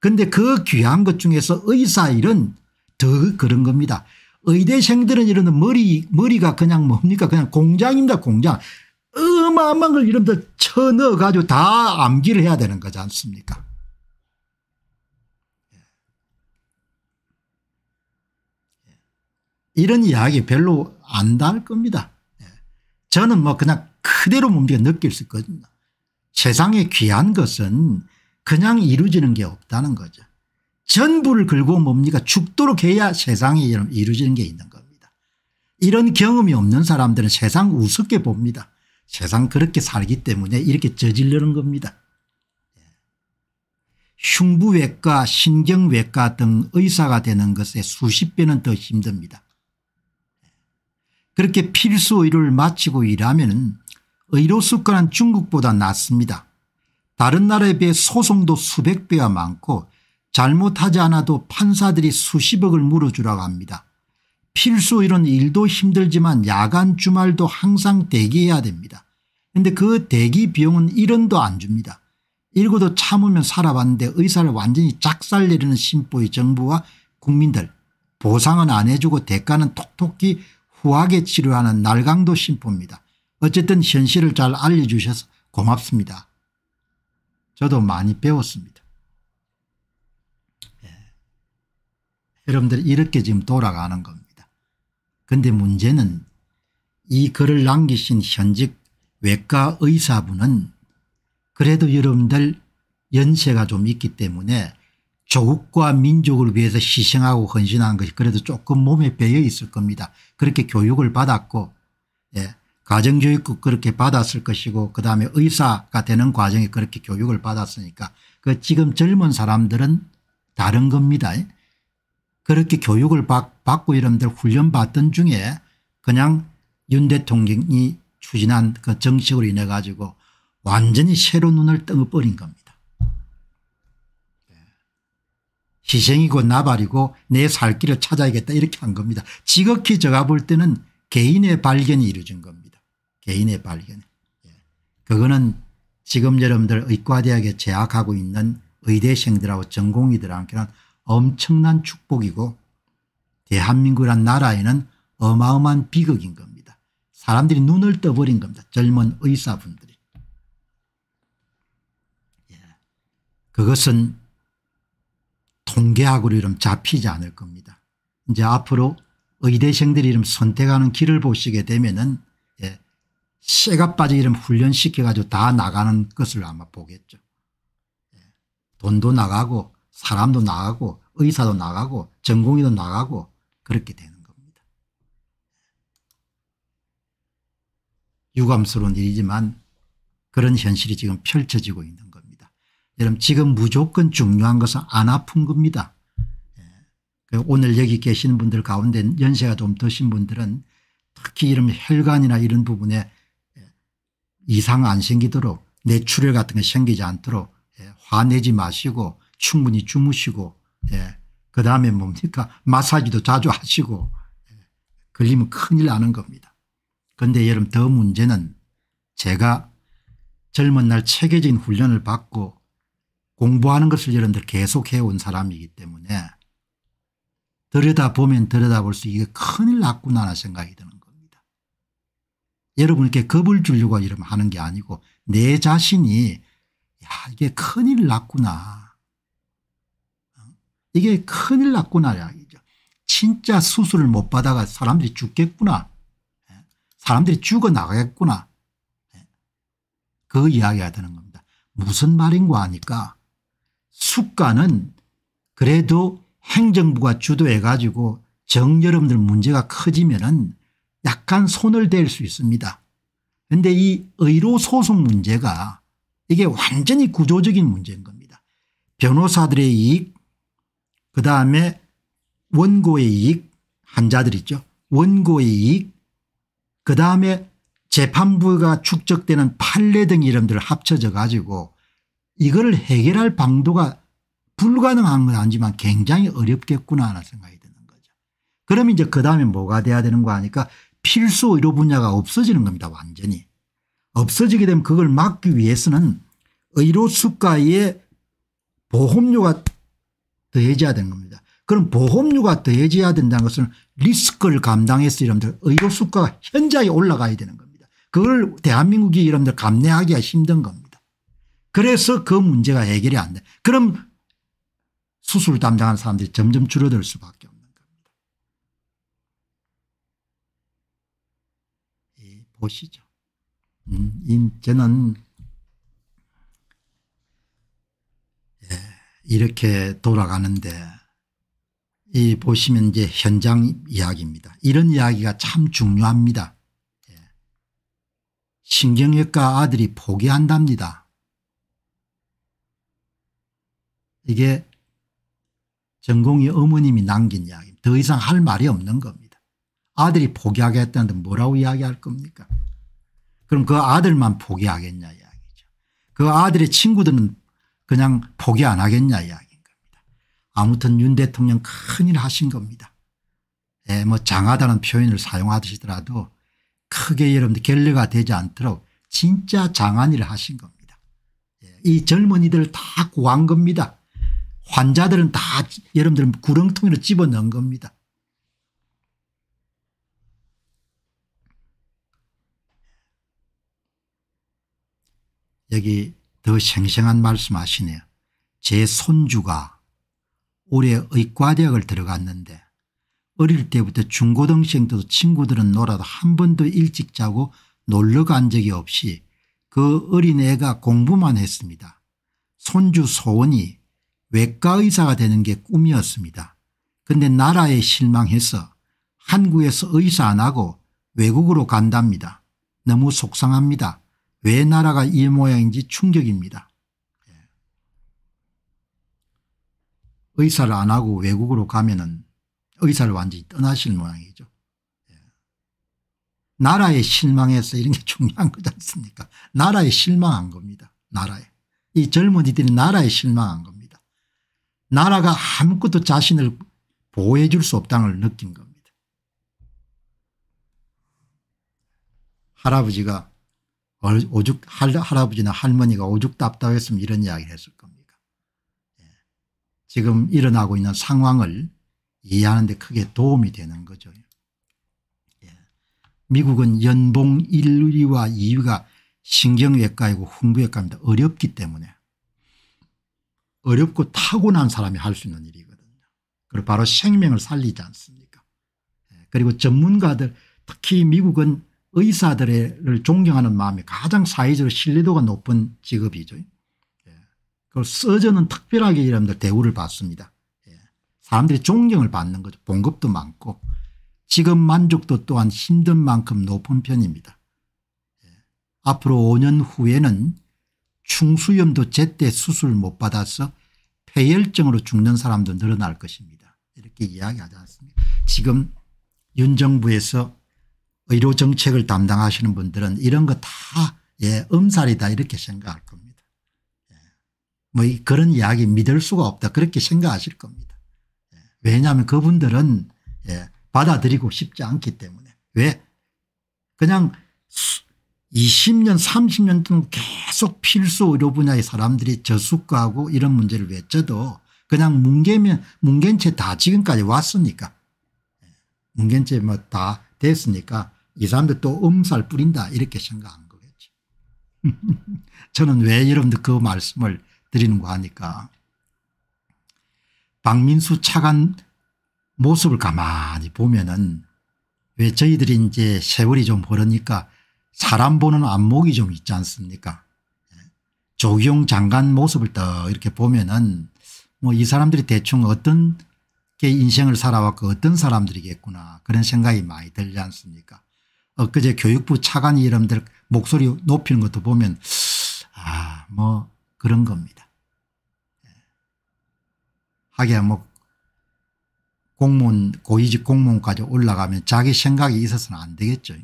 근데 그 귀한 것 중에서 의사 일은 더 그런 겁니다. 의대생들은 이러 머리, 머리가 그냥 뭡니까? 그냥 공장입니다, 공장. 어마어마한 걸 이런 데 쳐넣어 가지고 다 암기를 해야 되는 거지 않습니까? 예. 이런 이야기 별로 안 닿을 겁니다. 예. 저는 뭐 그냥 그대로 몸비 느낄 수 있거든요. 세상에 귀한 것은 그냥 이루어지는 게 없다는 거죠. 전부를 걸고 뭡니까 죽도록 해야 세상에 이루어지는 게 있는 겁니다. 이런 경험이 없는 사람들은 세상 우습게 봅니다. 세상 그렇게 살기 때문에 이렇게 저질르는 겁니다. 예. 흉부외과 신경외과 등 의사가 되는 것에 수십 배는 더 힘듭니다. 예. 그렇게 필수 의료를 마치고 일하면 의료 습관은 중국보다 낫습니다. 다른 나라에 비해 소송도 수백 배가 많고 잘못하지 않아도 판사들이 수십억을 물어주라고 합니다. 필수 이런 일도 힘들지만 야간 주말도 항상 대기해야 됩니다. 근데 그 대기 비용은 1원도 안 줍니다. 읽어도 참으면 살아봤는데 의사를 완전히 작살내리는 심보의 정부와 국민들 보상은 안 해주고 대가는 톡톡히 후하게 치료하는 날강도 심보입니다. 어쨌든 현실을 잘 알려주셔서 고맙습니다. 저도 많이 배웠습니다. 예. 여러분들 이렇게 지금 돌아가는 겁니다. 근데 문제는 이 글을 남기신 현직 외과 의사분은 그래도 여러분들 연세가 좀 있기 때문에 조국과 민족을 위해서 희생하고 헌신한 것이 그래도 조금 몸에 배어 있을 겁니다. 그렇게 교육을 받았고 예. 가정교육도 그렇게 받았을 것이고 그다음에 의사가 되는 과정에 그렇게 교육을 받았으니까 그 지금 젊은 사람들은 다른 겁니다. 그렇게 교육을 받, 받고 이런들 훈련받던 중에 그냥 윤 대통령이 추진한 그 정책으로 인해 가지고 완전히 새로운 눈을 뜨어버린 겁니다. 희생이고 나발이고 내 살 길을 찾아야겠다 이렇게 한 겁니다. 지극히 제가 볼 때는 개인의 발견이 이루어진 겁니다. 개인의 발견. 예. 그거는 지금 여러분들 의과대학에 재학하고 있는 의대생들하고 전공의들한테는 엄청난 축복이고 대한민국이란 나라에는 어마어마한 비극인 겁니다. 사람들이 눈을 떠버린 겁니다. 젊은 의사분들이. 예. 그것은 통계학으로 이름 잡히지 않을 겁니다. 이제 앞으로 의대생들이 이름 선택하는 길을 보시게 되면은 새가 빠지게 이러 훈련시켜가지고 다 나가는 것을 아마 보겠죠. 예. 돈도 나가고 사람도 나가고 의사도 나가고 전공의도 나가고 그렇게 되는 겁니다. 예. 유감스러운 일이지만 그런 현실이 지금 펼쳐지고 있는 겁니다. 여러분 지금 무조건 중요한 것은 안 아픈 겁니다. 예. 그 오늘 여기 계시는 분들 가운데 연세가 좀 드신 분들은 특히 이런 혈관이나 이런 부분에 이상 안 생기도록 뇌출혈 같은 게 생기지 않도록 예, 화내지 마시고 충분히 주무시고 예, 그다음에 뭡니까 마사지도 자주 하시고 예, 걸리면 큰일 나는 겁니다. 그런데 여러분 더 문제는 제가 젊은 날 체계적인 훈련을 받고 공부하는 것을 여러분들 계속 해온 사람이기 때문에 들여다보면 들여다볼수 이게 큰일 났구나 생각이 드는 여러분께 겁을 주려고 이러면 하는 게 아니고 내 자신이 야 이게 큰일 났구나. 어? 이게 큰일 났구나. 진짜 수술을 못 받아가 사람들이 죽겠구나. 예? 사람들이 죽어나가겠구나. 예? 그 이야기가 되는 겁니다. 무슨 말인가 하니까 숙가는 그래도 행정부가 주도해 가지고 정여러분들 문제가 커지면은 약간 손을 댈 수 있습니다. 그런데 이 의료 소송 문제가 이게 완전히 구조적인 문제인 겁니다. 변호사들의 이익 그다음에 원고의 이익 환자들 있죠. 원고의 이익 그다음에 재판부가 축적되는 판례 등 이름들 합쳐져 가지고 이거 해결할 방도가 불가능한 건 아니지만 굉장히 어렵겠구나 하는 생각이 드는 거죠. 그럼 이제 그 다음에 뭐가 돼야 되는 거 아니까 필수 의료 분야가 없어지는 겁니다 완전히. 없어지게 되면 그걸 막기 위해서는 의료 수가의 보험료가 더해져야 되는 겁니다. 그럼 보험료가 더해져야 된다는 것은 리스크를 감당해서 여러분들 의료 수가가 현저히 올라가야 되는 겁니다. 그걸 대한민국이 여러분들 감내하기가 힘든 겁니다. 그래서 그 문제가 해결이 안 돼. 그럼 수술 담당하는 사람들이 점점 줄어들 수밖에 보시죠. 음, 저는 예, 이렇게 돌아가는데 이 보시면 이제 현장 이야기입니다. 이런 이야기가 참 중요합니다. 예. 신경외과 아들이 포기한답니다. 이게 전공의 어머님이 남긴 이야기 더 이상 할 말이 없는 겁니다. 아들이 포기하겠다는데 뭐라고 이야기할 겁니까? 그럼 그 아들만 포기하겠냐 이야기죠. 그 아들의 친구들은 그냥 포기 안 하겠냐 이야기인 겁니다. 아무튼 윤 대통령 큰일 하신 겁니다. 예, 뭐 장하다는 표현을 사용하시더라도 크게 여러분들 결례가 되지 않도록 진짜 장한 일을 하신 겁니다. 예, 이젊은이들다 구한 겁니다. 환자들은 다 여러분들 구렁텅이로 집어넣은 겁니다. 여기 더 생생한 말씀하시네요. 제 손주가 올해 의과대학을 들어갔는데 어릴 때부터 중고등생 들도 친구들은 놀아도 한 번도 일찍 자고 놀러 간 적이 없이 그 어린애가 공부만 했습니다. 손주 소원이 외과의사가 되는 게 꿈이었습니다. 근데 나라에 실망해서 한국에서 의사 안 하고 외국으로 간답니다. 너무 속상합니다. 왜 나라가 이 모양인지 충격입니다. 예. 의사를 안 하고 외국으로 가면 은 의사를 완전히 떠나실 모양이죠. 예. 나라에 실망해서 이런 게 <laughs> 중요한 거지 않습니까 나라에 실망한 겁니다. 나라에. 이 젊은이들이 나라에 실망한 겁니다. 나라가 아무것도 자신을 보호해 줄 수 없다는 걸 느낀 겁니다. 할아버지가 오죽 할, 할아버지나 할머니가 오죽 답답했으면 이런 이야기를 했을 겁니까 예. 지금 일어나고 있는 상황을 이해하는 데 크게 도움이 되는 거죠. 예. 미국은 연봉 1위와 2위가 신경외과이고 흉부외과입니다. 어렵기 때문에 어렵고 타고난 사람이 할 수 있는 일이거든요. 그리고 바로 생명을 살리지 않습니까 예. 그리고 전문가들 특히 미국은 의사들을 존경하는 마음이 가장 사회적으로 신뢰도가 높은 직업이죠. 예. 그 서저는 특별하게 여러분들 대우를 받습니다. 예. 사람들이 존경을 받는 거죠. 봉급도 많고 직업 만족도 또한 힘든 만큼 높은 편입니다. 예. 앞으로 5년 후에는 충수염도 제때 수술 못 받아서 폐혈증으로 죽는 사람도 늘어날 것입니다. 이렇게 이야기하지 않습니까 지금 윤 정부에서 의료 정책을 담당하시는 분들은 이런 거 다 예, 음살이다 이렇게 생각할 겁니다. 예. 뭐 그런 이야기 믿을 수가 없다 그렇게 생각하실 겁니다. 예. 왜냐하면 그분들은 예, 받아들이고 싶지 않기 때문에 왜 그냥 20년 30년 동안 계속 필수 의료 분야의 사람들이 저수가하고 이런 문제를 외쳐도 그냥 뭉개면 뭉갠 채다 지금까지 왔으니까 예. 뭉갠 채뭐다 됐으니까 이 사람들 또음살 뿌린다 이렇게 생각한 거겠죠. <laughs> 저는 왜 여러분들 그 말씀을 드리는가 하니까 박민수 차관 모습을 가만히 보면은 왜 저희들이 이제 세월이 좀 흐르니까 사람 보는 안목이 좀 있지 않습니까 조경 장관 모습을 딱 이렇게 보면은 뭐 이 사람들이 대충 어떤 게 인생을 살아왔고 어떤 사람들이겠구나 그런 생각이 많이 들지 않습니까 엊그제 교육부 차관 이름들 목소리 높이는 것도 보면 아뭐 그런 겁니다. 예. 하기야 뭐 공무원 고위직 공무원까지 올라가면 자기 생각이 있어서는 안 되겠죠.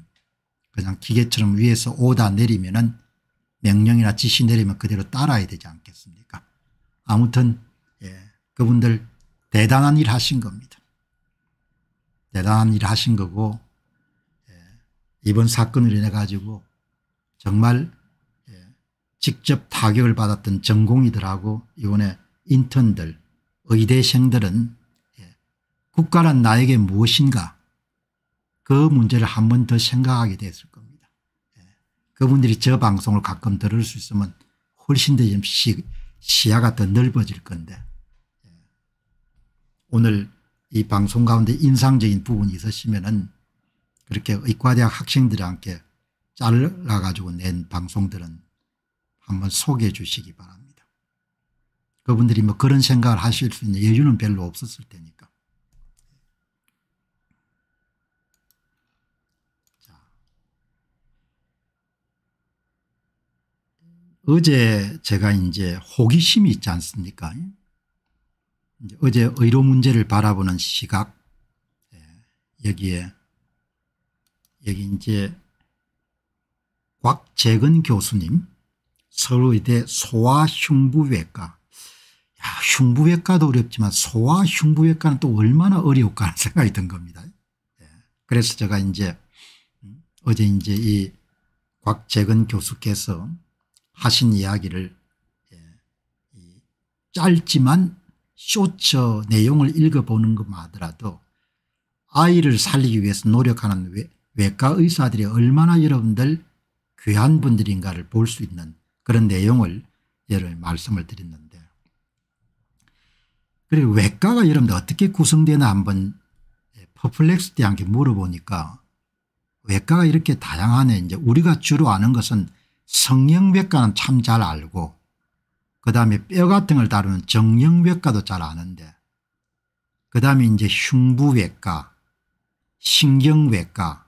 그냥 기계처럼 위에서 오다 내리면 은 명령이나 지시 내리면 그대로 따라야 되지 않겠습니까 아무튼 예, 그분들 대단한 일 하신 겁니다. 대단한 일 하신 거고 이번 사건을 인해 가지고 정말 예, 직접 타격을 받았던 전공이들하고 이번에 인턴들 의대생들은 예, 국가란 나에게 무엇인가 그 문제를 한 번 더 생각하게 됐을 겁니다. 예, 그분들이 저 방송을 가끔 들을 수 있으면 훨씬 더 시야가 더 넓어질 건데 오늘 이 방송 가운데 인상적인 부분이 있으시면 은 그렇게 의과대학 학생들 함께 잘라가지고 낸 방송들은 한번 소개해 주시기 바랍니다. 그분들이 뭐 그런 생각을 하실 수 있는 여유는 별로 없었을 테니까. 자. 어제 제가 이제 호기심이 있지 않습니까? 이제 어제 의료 문제를 바라보는 시각 예, 여기에 여기 이제 곽재근 교수님 서울의대 소아흉부외과 야, 흉부외과도 어렵지만 소아흉부외과는 또 얼마나 어려울까 하는 <laughs> 생각이 든 겁니다. 예. 그래서 제가 이제 음, 어제 이제 이 곽재근 교수께서 하신 이야기를 예. 짧지만 쇼처 내용을 읽어보는 것만 하더라도 아이를 살리기 위해서 노력하는 외, 외과 의사들이 얼마나 여러분들 귀한 분들인가를 볼 수 있는 그런 내용을 여러분 말씀을 드렸는데 그리고 외과가 여러분들 어떻게 구성되나 한번 예, 퍼플렉스 때한테 물어보니까 외과가 이렇게 다양하네 이제 우리가 주로 아는 것은 성형외과는 참 잘 알고 그다음에 뼈 같은 걸 다루는 정형외과도 잘 아는데 그다음에 이제 흉부외과 신경외과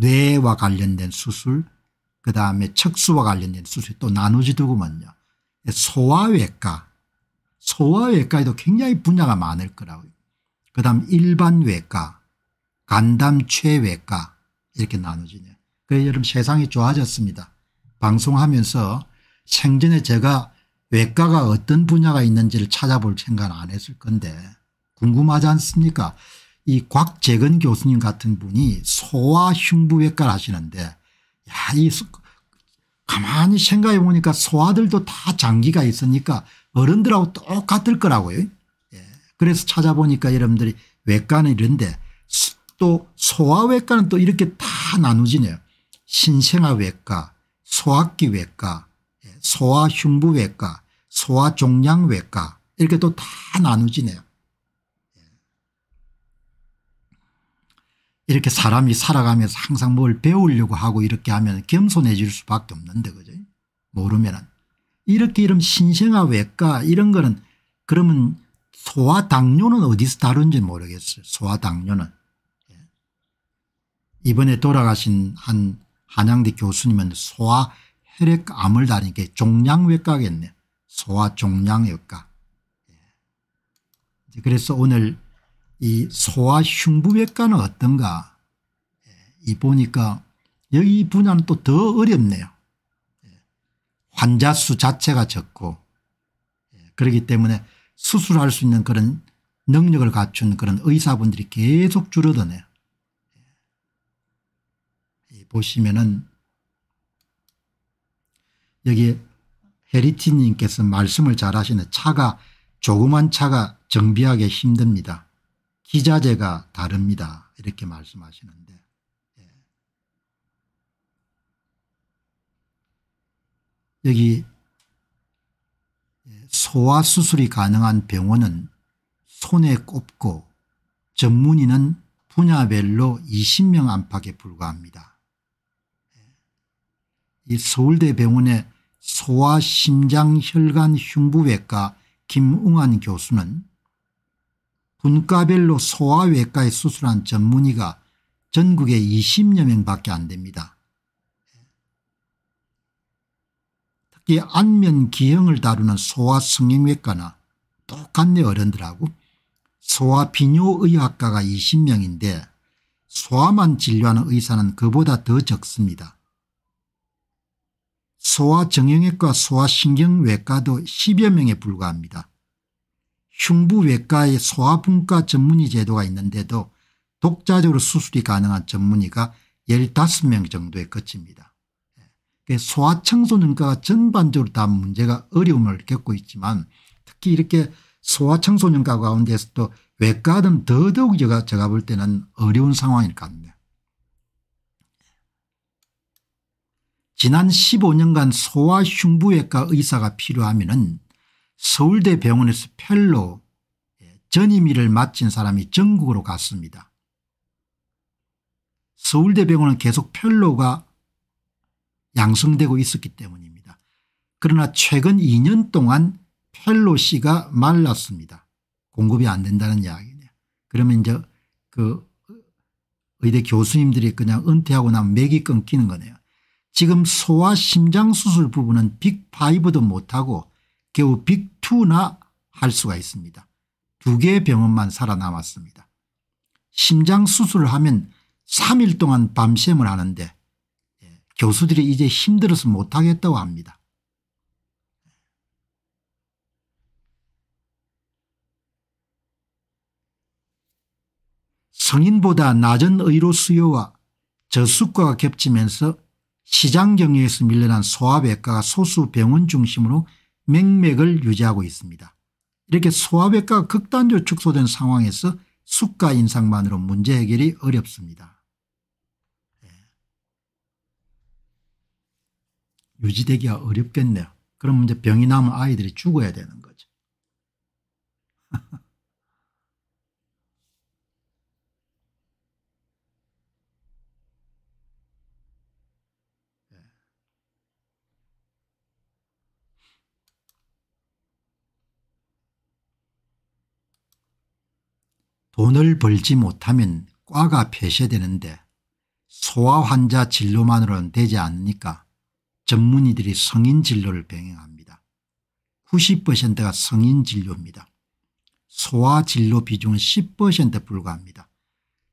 뇌와 관련된 수술 그 다음에 척수와 관련된 수술이 또 나누지더구먼요. 소아외과 소아외과에도 굉장히 분야가 많을 거라고요. 그 다음 일반외과 간담최외과 이렇게 나누지네요. 그래서 여러분 세상이 좋아졌습니다. 방송하면서 생전에 제가 외과가 어떤 분야가 있는지를 찾아볼 생각은 안 했을 건데 궁금하지 않습니까 이 곽재근 교수님 같은 분이 소아 흉부외과를 하시는데 야, 이 가만히 생각해 보니까 소아들도 다 장기가 있으니까 어른들하고 똑같을 거라고요. 예. 그래서 찾아보니까 여러분들이 외과는 이런데 또 소아외과는 또 이렇게 다 나누지네요. 신생아외과, 소아기외과, 예, 소아흉부외과, 소아종양외과 이렇게 또 다 나누지네요. 이렇게 사람이 살아가면서 항상 뭘 배우려고 하고 이렇게 하면 겸손해질 수밖에 없는데 그죠 모르면은 이렇게 이런 신생아 외과 이런 거는 그러면 소와 당뇨는 어디서 다룬지 모르겠어요 소와 당뇨는 예. 이번에 돌아가신 한 한양대 교수님은 소아 혈액암을 다니게 종양외과겠네 소아 종양외과 예. 그래서 오늘 이 소아 흉부외과는 어떤가 이 보니까 여기 분야는 또 더 어렵네요. 환자 수 자체가 적고 그렇기 때문에 수술할 수 있는 그런 능력을 갖춘 그런 의사분들이 계속 줄어드네요. 보시면은 여기 헤리티님께서 말씀을 잘하시는 차가 조그만 차가 정비하기 힘듭니다. 기자재가 다릅니다. 이렇게 말씀하시는데 예. 여기 예, 소아 수술이 가능한 병원은 손에 꼽고 전문의는 분야별로 20명 안팎에 불과합니다. 예. 이 서울대 병원의 소아심장혈관흉부외과 김웅환 교수는 분과별로 소아 외과에 수술한 전문의가 전국에 20여 명밖에 안 됩니다. 특히 안면 기형을 다루는 소아 성형외과나 똑같네 어른들하고 소아 비뇨의학과가 20명인데 소아만 진료하는 의사는 그보다 더 적습니다. 소아 정형외과 소아 신경외과도 10여 명에 불과합니다. 흉부외과의 소아분과 전문의 제도가 있는데도 독자적으로 수술이 가능한 전문의가 15명 정도에 그칩니다. 예. 소아청소년과가 전반적으로 다 문제가 어려움을 겪고 있지만 특히 이렇게 소아청소년과 가운데서도 외과는 더더욱 제가, 제가 볼 때는 어려운 상황일 것 같네요. 지난 15년간 소아흉부외과 의사가 필요하면 은 서울대 병원에서 펠로 예, 전임의를 마친 사람이 전국으로 갔습니다. 서울대 병원은 계속 펠로가 양성되고 있었기 때문입니다. 그러나 최근 2년 동안 펠로 씨가 말랐습니다. 공급이 안 된다는 이야기네요. 그러면 이제 그 의대 교수님들이 그냥 은퇴하고 나면 맥이 끊기는 거네요. 지금 소아 심장수술 부분은 빅5도 못하고 겨우 빅투나 할 수가 있습니다. 두 개의 병원만 살아남았습니다. 심장 수술을 하면 3일 동안 밤샘을 하는데 예, 교수들이 이제 힘들어서 못하겠다고 합니다. 성인보다 낮은 의료 수요와 저수가가 겹치면서 시장 경영에서 밀려난 소아외과가 소수 병원 중심으로 맥맥을 유지하고 있습니다. 이렇게 소화백과 극단적으로 축소된 상황에서 수가 인상만으로 문제 해결이 어렵습니다. 예. 유지되기가 어렵겠네요. 그럼 이제 병이 나면 아이들이 죽어야 되는 거죠. <laughs> 돈을 벌지 못하면 과가 폐쇄되는데 소아 환자 진료만으로는 되지 않으니까 전문의들이 성인 진료를 병행합니다. 90%가 성인 진료입니다. 소아 진료 비중은 10% 불과합니다.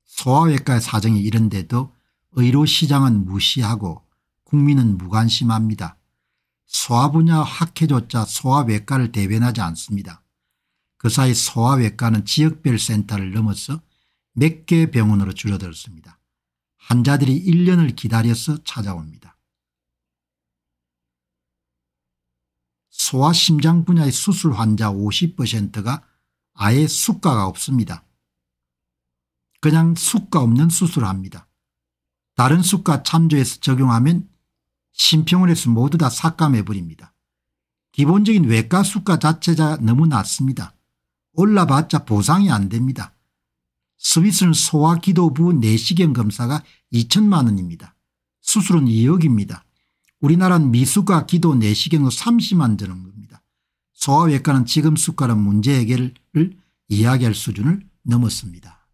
소아외과의 사정이 이런데도 의료시장은 무시하고 국민은 무관심합니다. 소아 분야 학회조차 소아외과를 대변하지 않습니다. 그 사이 소아외과는 지역별 센터를 넘어서 몇개의 병원으로 줄어들었습니다. 환자들이 1년을 기다려서 찾아옵니다. 소아 심장 분야의 수술 환자 50%가 아예 수가가 없습니다. 그냥 수가 없는 수술을 합니다. 다른 수가 참조해서 적용하면 심평을해서 모두 다 삭감해버립니다. 기본적인 외과 수가 자체가 너무 낮습니다. 올라봤자 보상이 안 됩니다. 스위스는 소아기도부 내시경 검사가 2천만 원입니다. 수술은 2억입니다. 우리나라는 미숙아 기도 내시경도 30만 드는 겁니다. 소아외과는 지금 수가는 문제 해결을 이야기할 수준을 넘었습니다.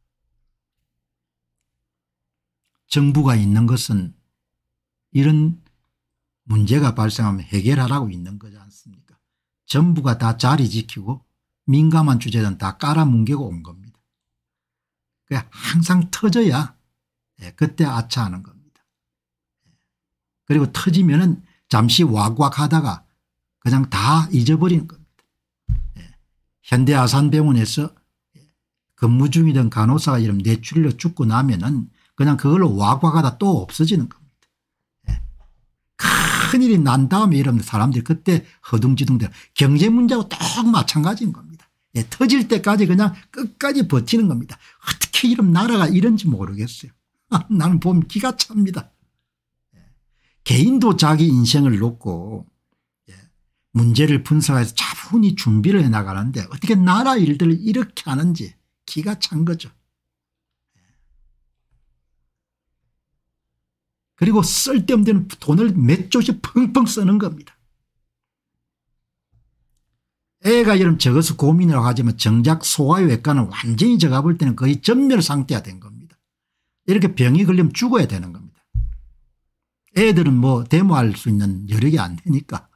정부가 있는 것은 이런 문제가 발생하면 해결하라고 있는 거지 않습니까 정부가다 자리 지키고 민감한 주제는 다 깔아뭉개고 온 겁니다. 항상 터져야 예, 그때 아차하는 겁니다. 예. 그리고 터지면 은 잠시 와곽하다가 그냥 다 잊어버리는 겁니다. 예. 현대아산병원에서 근무 중이던 간호사가 이런 뇌출혈로 죽고 나면 은 그냥 그걸로 와곽하다 또 없어지는 겁니다. 큰일이 난 다음에 이러면 사람들이 그때 허둥지둥대 경제 문제하고 딱 마찬가지인 겁니다. 예, 터질 때까지 그냥 끝까지 버티는 겁니다. 어떻게 이런 나라가 이런지 모르겠어요. 아, 나는 보면 기가 찹니다. 예. 개인도 자기 인생을 놓고 예. 문제를 분석해서 차분히 준비를 해나가는데 어떻게 나라 일들을 이렇게 하는지 기가 찬 거죠. 예. 그리고 쓸데없는 돈을 몇 조씩 펑펑 쓰는 겁니다. 애가 여름 적어서 고민을 하지만 정작 소아의 외과는 완전히 제가 볼 때는 거의 전멸 상태가 된 겁니다. 이렇게 병이 걸리면 죽어야 되는 겁니다. 애들은 뭐 데모할 수 있는 여력이 안 되니까.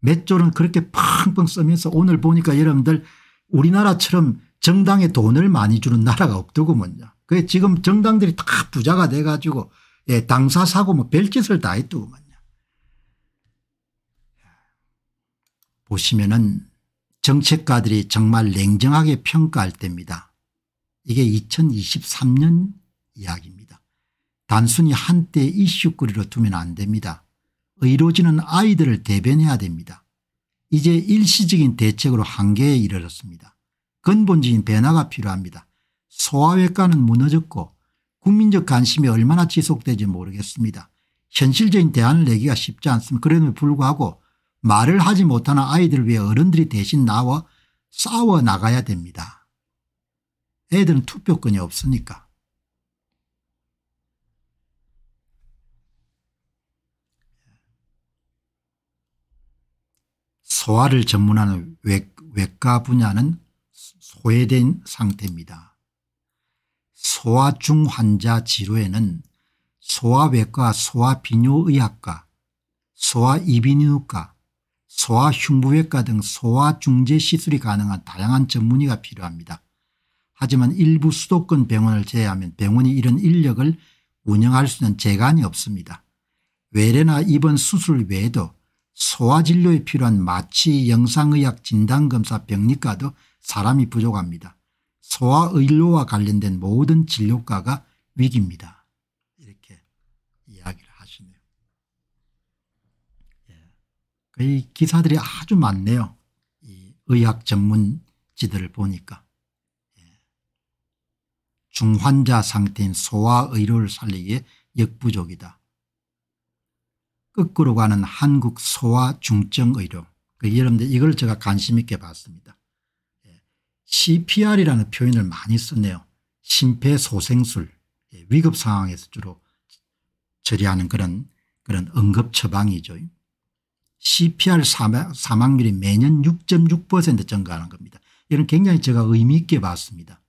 맷졸은 그렇게 팡팡 쓰면서 오늘 보니까 여러분들 우리나라처럼 정당에 돈을 많이 주는 나라가 없더구먼요. 그게 지금 정당들이 다 부자가 돼가지고 예, 당사사고 뭐 별짓을 다 했더구먼요. 보시면은 정책가들이 정말 냉정하게 평가할 때입니다. 이게 2023년 이야기입니다. 단순히 한때 이슈거리로 두면 안 됩니다. 의료진은 아이들을 대변해야 됩니다. 이제 일시적인 대책으로 한계에 이르렀습니다. 근본적인 변화가 필요합니다. 소아외과는 무너졌고 국민적 관심이 얼마나 지속될지 모르겠습니다. 현실적인 대안을 내기가 쉽지 않습니다. 그럼에도 불구하고 말을 하지 못하는 아이들을 위해 어른들이 대신 나와 싸워 나가야 됩니다. 애들은 투표권이 없으니까. 소아를 전문하는 외, 과 분야는 소외된 상태입니다. 소아중 환자 지로에는소아외과소아비뇨의학과소아이비인후과 소아 흉부외과 등 소아 중재 시술이 가능한 다양한 전문의가 필요합니다. 하지만 일부 수도권 병원을 제외하면 병원이 이런 인력을 운영할 수 있는 재간이 없습니다. 외래나 입원 수술 외에도 소아진료에 필요한 마취 영상의학 진단검사 병리과도 사람이 부족합니다. 소아의료와 관련된 모든 진료과가 위기입니다. 이 기사들이 아주 많네요. 이 의학 전문지들을 보니까. 예. 중환자 상태인 소아 의료를 살리기에 역부족이다. 거꾸로 가는 한국 소아 중증의료. 그 여러분들 이걸 제가 관심 있게 봤습니다. CPR이라는 예. 표현을 많이 쓰네요. 심폐소생술 예. 위급 상황에서 주로 처리하는 그런 그런 응급 처방이죠. CPR 사망, 률이 매년 6.6% 증가하는 겁니다. 이런 굉장히 제가 의미 있게 봤습니다.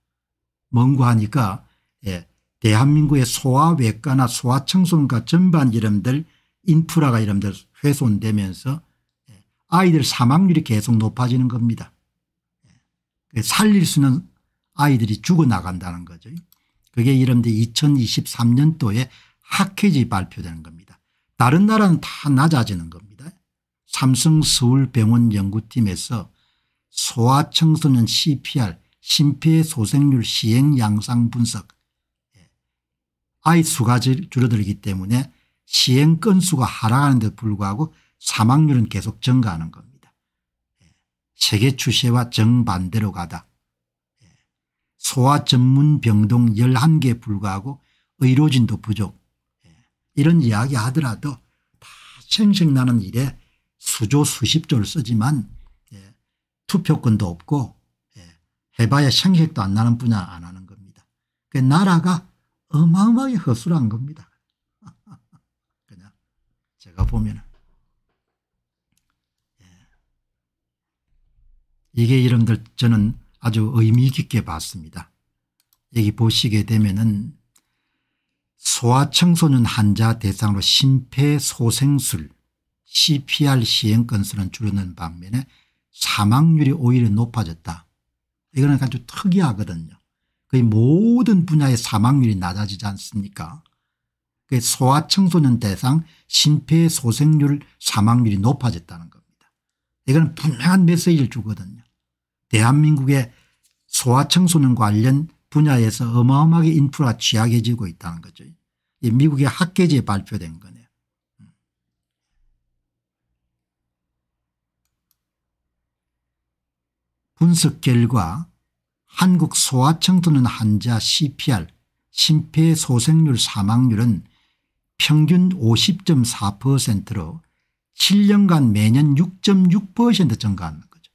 뭔고하니까 예, 대한민국의 소아외과나 소아청소년과 전반 이름들 인프라가 이름들 훼손되면서 예, 아이들 사망률이 계속 높아지는 겁니다. 예, 살릴 수는 아이들이 죽어나간다는 거죠. 그게 이름들 2023년도에 학회지 발표되는 겁니다. 다른 나라는 다 낮아지는 겁니다. 삼성 서울병원 연구팀에서 소아청소년 CPR 심폐소생률 시행 양상 분석 예, 아이 수가 줄어들기 때문에 시행 건수가 하락하는 데 불구하고 사망률은 계속 증가하는 겁니다. 예, 세계 추세와 정반대로 가다. 예, 소아 전문 병동 11개에 불구하고 의료진도 부족. 이런 이야기 하더라도 다 생생나는 일에 수조 수십 조를 쓰지만 예, 투표권도 없고 예, 해봐야 생색도 안 나는 분야 안 하는 겁니다. 그 나라가 어마어마하게 허술한 겁니다. <laughs> 그냥 제가 보면 예. 이게 이런들 저는 아주 의미 깊게 봤습니다. 여기 보시게 되면은 소아청소년 환자 대상으로 심폐소생술 CPR 시행 건수는 줄어드는 반면에 사망률이 오히려 높아졌다. 이거는 아주 특이하거든요. 거의 모든 분야의 사망률이 낮아지지 않습니까 소아 청소년 대상 심폐소생률 사망률이 높아졌다는 겁니다. 이건 분명한 메시지를 주거든요. 대한민국의 소아 청소년 관련 분야에서 어마어마하게 인프라 취약해지고 있다는 거죠. 미국의 학계지에 발표된 거 분석 결과 한국 소아청 또는 환자 CPR 심폐소생률 사망률은 평균 50.4%로 7년간 매년 6.6% 증가하는 거죠.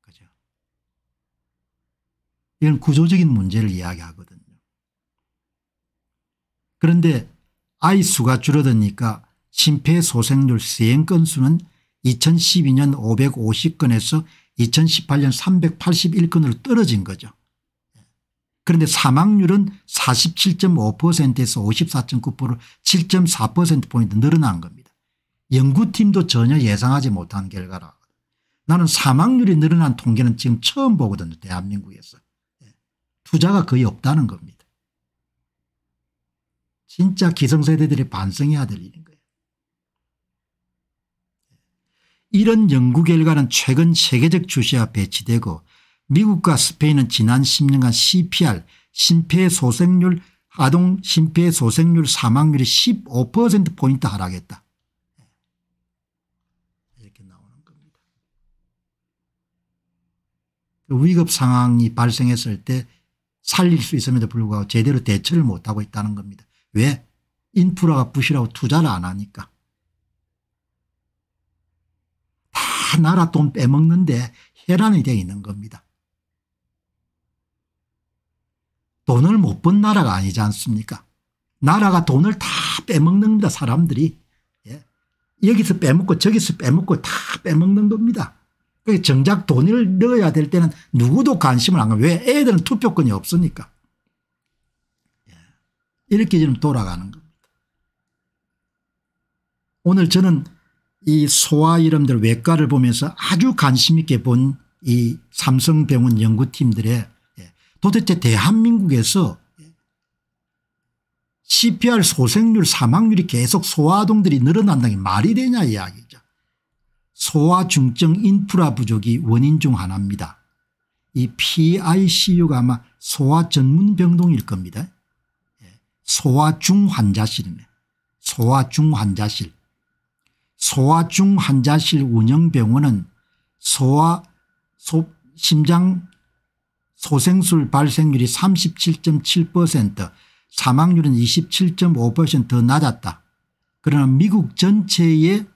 그죠. 이런 구조적인 문제를 이야기하거든요. 그런데 아이 수가 줄어드니까 심폐소생률 시행 건수는 2012년 550건에서 2018년 381건으로 떨어진 거죠. 그런데 사망률은 47.5%에서 54.9%로 7.4%포인트 늘어난 겁니다. 연구팀도 전혀 예상하지 못한 결과라. 나는 사망률이 늘어난 통계는 지금 처음 보거든요. 대한민국에서. 예. 투자가 거의 없다는 겁니다. 진짜 기성세대들이 반성해야 될 일인 거예요. 이런 연구 결과는 최근 세계적 주시와 배치되고 미국과 스페인은 지난 10년간 CPR 심폐소생률 아동 심폐소생률 사망률이 15%포인트 하락했다. 예. 이렇게 나오는 겁니다. 그 위급 상황이 발생했을 때 살릴 수 있음에도 불구하고 제대로 대처를 못하고 있다는 겁니다. 왜? 인프라가 부실하고 투자를 안 하니까. 나라 돈 빼먹는데 혈안이 되어 있는 겁니다. 돈을 못 번 나라가 아니지 않습니까 나라가 돈을 다 빼먹는 겁니다 사람들이. 예. 여기서 빼먹고 저기서 빼먹고 다 빼먹는 겁니다. 정작 돈을 넣어야 될 때는 누구도 관심을 안가 왜? 애들은 투표권이 없으니까. 예. 이렇게 지금 돌아가는 겁니다. 오늘 저는 이 소아 이름들 외과를 보면서 아주 관심 있게 본 이 삼성병원 연구팀들의 예, 도대체 대한민국에서 CPR 예, 소생률 사망률이 계속 소아동들이 늘어난다는 게 말이 되냐 이야기죠. 소아중증 인프라 부족이 원인 중 하나입니다. 이 PICU가 아마 소아 전문 병동일 겁니다. 예, 소아중 환자실이네. 소아중 환자실. 소아 중환자실 운영병원은 소아 소, 심장 소생술 발생률이 37.7% 사망률은 27.5%더 낮았다. 그러나 미국 전체의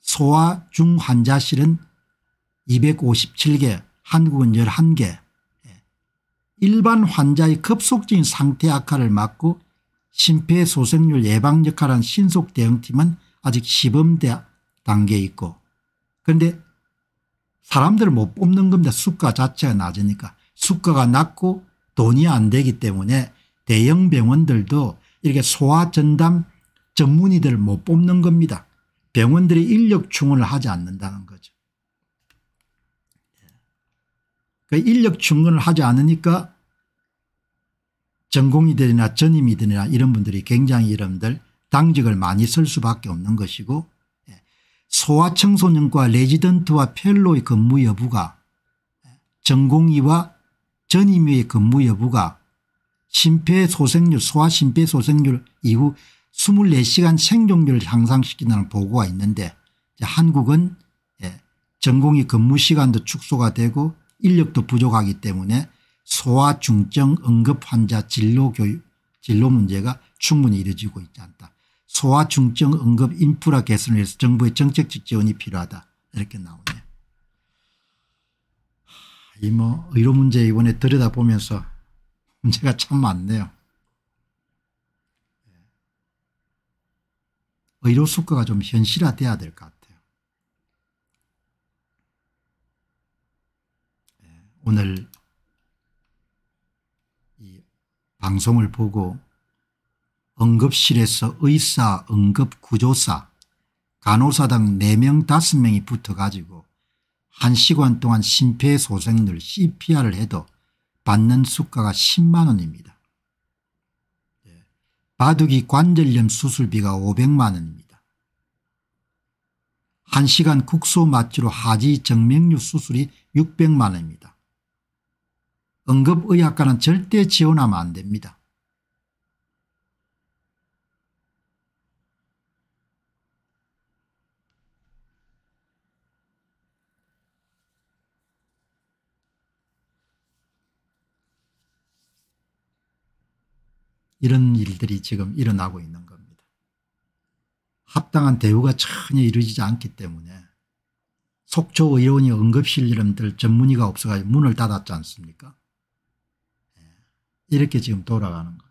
소아 중환자실은 257개 한국은 11개 일반 환자의 급속적인 상태 악화를 막고 심폐소생률 예방 역할한 신속대응팀은 아직 시범 대 단계에 있고 그런데 사람들을 못 뽑는 겁니다. 수가 자체가 낮으니까. 수가가 낮고 돈이 안 되기 때문에 대형 병원들도 이렇게 소아 전담 전문의들을 못 뽑는 겁니다. 병원들이 인력 충원을 하지 않는다는 거죠. 그 인력 충원을 하지 않으니까 전공의들이나 전임이들이나 이런 분들이 굉장히 여러분들 당직을 많이 쓸 수밖에 없는 것이고 예, 소아청소년과 레지던트와 펠로의 근무 여부가 예, 전공의와 전임의 의 근무 여부가 심폐소생률 소아심폐소생률 이후 24시간 생존율 향상시킨다는 보고가 있는데 한국은 예, 전공의 근무 시간도 축소가 되고 인력도 부족하기 때문에 소아중증 응급환자 진로 교육 진로 문제가 충분히 이루어지고 있지 않다. 소아 중증 응급 인프라 개선을 위해서 정부의 정책적 지원이 필요하다 이렇게 나오네요. 이뭐 의료 문제 이번에 들여다보면서 문제가 참 많네요. 예. 의료 수가가 좀 현실화돼야 될 것 같아요. 예. 오늘 이 방송을 보고 응급실에서 의사, 응급구조사, 간호사 등 4명 5명이 붙어가지고 1시간 동안 심폐소생술 CPR을 해도 받는 수가가 10만 원입니다. 예. 바둑이 관절염 수술비가 500만 원입니다. 1시간 국소 마취로 하지 정맥류 수술이 600만 원입니다. 응급의학과는 절대 지원하면 안 됩니다. 이런 일들이 지금 일어나고 있는 겁니다. 합당한 대우가 전혀 이루어지지 않기 때문에 속초 의원이 응급실 이름들 전문의가 없어가지고 문을 닫았지 않습니까? 예. 이렇게 지금 돌아가는 겁니다.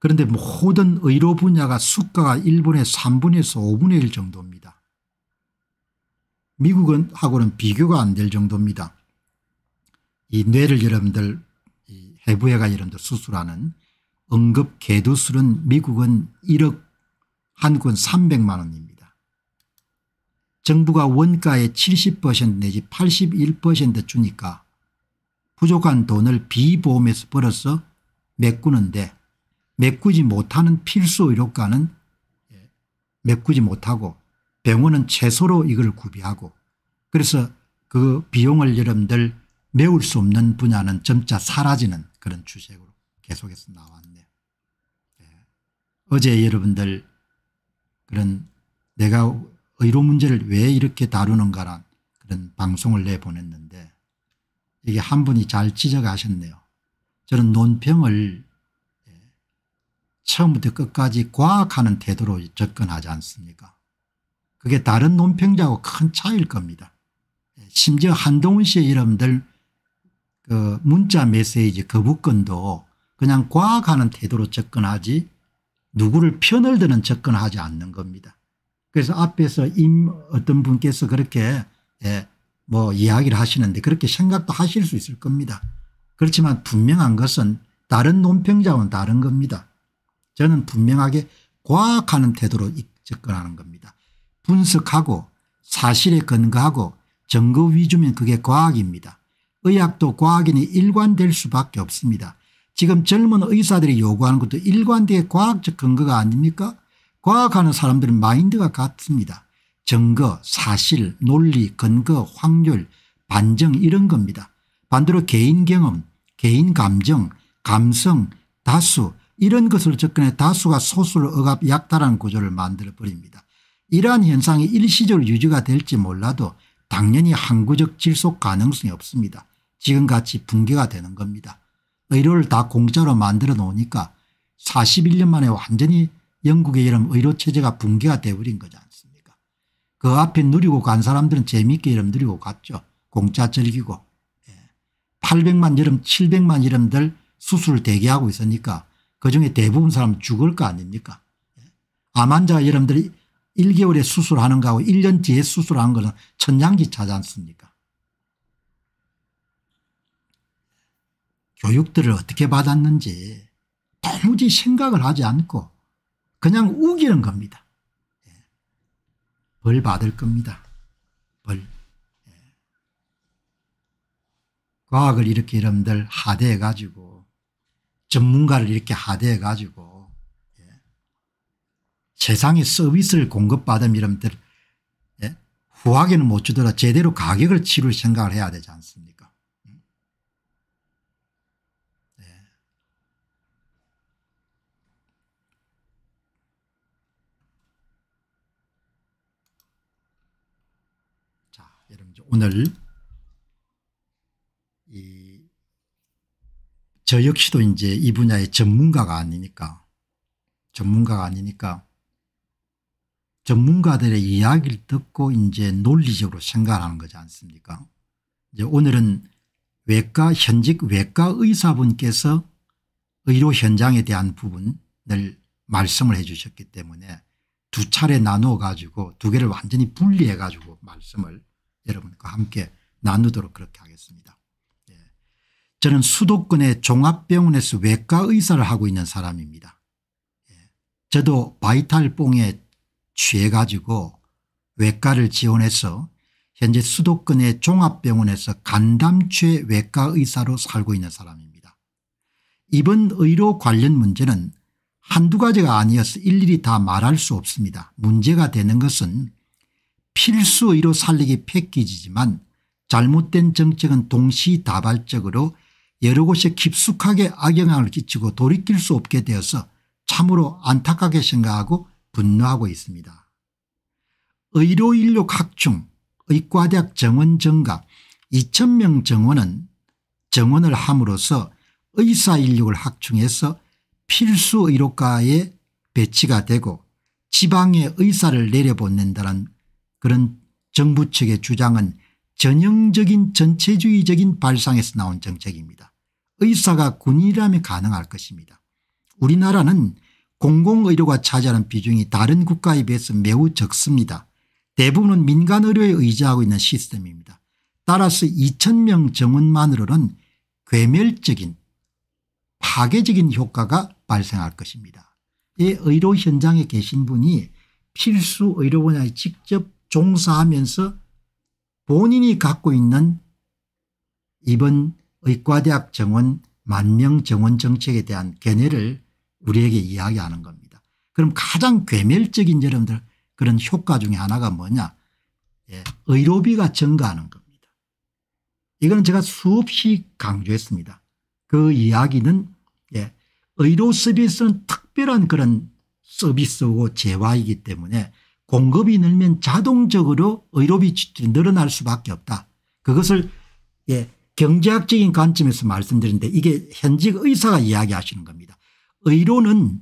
그런데 모든 의료 분야가 수가가 1분의 3분에서 5분의 1 정도입니다. 미국은 하고는 비교가 안 될 정도입니다. 이 뇌를 여러분들 이 해부해가 여러분들 수술하는 응급 개도술은 미국은 1억 한국은 300만 원입니다. 정부가 원가의 70% 내지 81% 주니까 부족한 돈을 비보험에서 벌어서 메꾸는데 메꾸지 못하는 필수 의료가는 예, 메꾸지 못하고 병원은 최소로 이걸 구비하고 그래서 그 비용을 여러분들 메울 수 없는 분야는 점차 사라지는 그런 추세로 계속해서 나왔네요. 네. 어제 여러분들 그런 내가 의료 문제를 왜 이렇게 다루는가란 그런 방송을 내보냈는데 이게 한 분이 잘 지적하셨네요. 저는 논평을 예, 처음부터 끝까지 과학하는 태도로 접근하지 않습니까 그게 다른 논평자하고 큰 차이일 겁니다. 심지어 한동훈 씨의 이름들 그 문자 메시지 거부권도 그 그냥 과학하는 태도로 접근하지 누구를 편을 드는 접근하지 않는 겁니다. 그래서 앞에서 임 어떤 분께서 그렇게 예뭐 이야기를 하시는데 그렇게 생각도 하실 수 있을 겁니다. 그렇지만 분명한 것은 다른 논평자와는 다른 겁니다. 저는 분명하게 과학하는 태도로 접근하는 겁니다. 분석하고 사실에 근거하고 증거 위주면 그게 과학입니다. 의학도 과학인이 일관될 수밖에 없습니다. 지금 젊은 의사들이 요구하는 것도 일관되게 과학적 근거가 아닙니까 과학하는 사람들은 마인드가 같습니다. 증거 사실 논리 근거 확률 반증 이런 겁니다. 반대로 개인 경험 개인 감정 감성 다수 이런 것을 접근해 다수가 소수를 억압 약탈한 구조를 만들어버립니다. 이러한 현상이 일시적으로 유지가 될지 몰라도 당연히 항구적 질속 가능성이 없습니다. 지금같이 붕괴가 되는 겁니다. 의료를 다 공짜로 만들어 놓으니까 41년 만에 완전히 영국의 이름 의료체제가 붕괴가 되어버린 거지 않습니까 그 앞에 누리고 간 사람들은 재미있게 이름 누리고 갔죠. 공짜 즐기고 800만 예. 여름 700만 여름들 수술 대기하고 있으니까 그중에 대부분 사람 죽을 거 아닙니까 예. 암환자 여러분들이 1개월에 수술하는 거하고 1년 뒤에 수술한 거는 천장지차지 않습니까 교육들을 어떻게 받았는지 도무지 생각을 하지 않고 그냥 우기는 겁니다. 예. 벌 받을 겁니다. 벌. 예. 과학을 이렇게 여러분들 하대해 가지고 전문가를 이렇게 하대해 가지고 세상에 서비스를 공급받은 이름들 예? 후하게는 못 주더라 제대로 가격을 치를 생각을 해야 되지 않습니까 예. 자 여러분 오늘 이 저 역시도 이제 이 분야의 전문가가 아니니까 전문가가 아니니까 전문가들의 이야기를 듣고 이제 논리적으로 생각하는 거지 않습니까 이제 오늘은 외과 현직 외과 의사분께서 의료 현장에 대한 부분을 말씀을 해 주셨기 때문에 두 차례 나누어 가지고 두 개를 완전히 분리해 가지고 말씀을 여러분과 함께 나누도록 그렇게 하겠습니다. 예. 저는 수도권의 종합병원에서 외과 의사를 하고 있는 사람입니다. 예. 저도 바이탈 뽕에 취해 가지고 외과를 지원해서 현재 수도권의 종합병원에서 간담취 외과 의사로 살고 있는 사람입니다. 이번 의료 관련 문제는 한두 가지가 아니어서 일일이 다 말할 수 없습니다. 문제가 되는 것은 필수 의료 살리기 패키지지만 잘못된 정책은 동시다발적으로 여러 곳에 깊숙하게 악영향을 끼치고 돌이킬 수 없게 되어서 참으로 안타깝게 생각하고 분노하고 있습니다. 의료인류 각중 의과대학 정원 증가 2,000명 정원은 정원을 함으로써 의사 인력을 확충해서 필수 의료과에 배치가 되고 지방에 의사를 내려보낸다는 그런 정부 측의 주장은 전형적인 전체주의적인 발상에서 나온 정책입니다. 의사가 군인이라면 가능할 것입니다. 우리나라는 공공의료가 차지하는 비중이 다른 국가에 비해서 매우 적습니다. 대부분은 민간의료에 의지하고 있는 시스템입니다. 따라서 2천명 정원만으로는 괴멸적인 파괴적인 효과가 발생할 것입니다. 이 의료 현장에 계신 분이 필수 의료 분야에 직접 종사하면서 본인이 갖고 있는 이번 의과대학 정원 만명 정원 정책에 대한 견해를 우리에게 이야기하는 겁니다. 그럼 가장 괴멸적인 여러분들 그런 효과 중에 하나가 뭐냐 예, 의료비가 증가하는 겁니다. 이거는 제가 수없이 강조했습니다. 그 이야기는 예, 의료 서비스는 특별한 그런 서비스고 재화이기 때문에 공급이 늘면 자동적으로 의료비 지출이 늘어날 수밖에 없다. 그것을 예, 경제학적인 관점에서 말씀드리는데 이게 현직 의사가 이야기하시는 겁니다. 의료는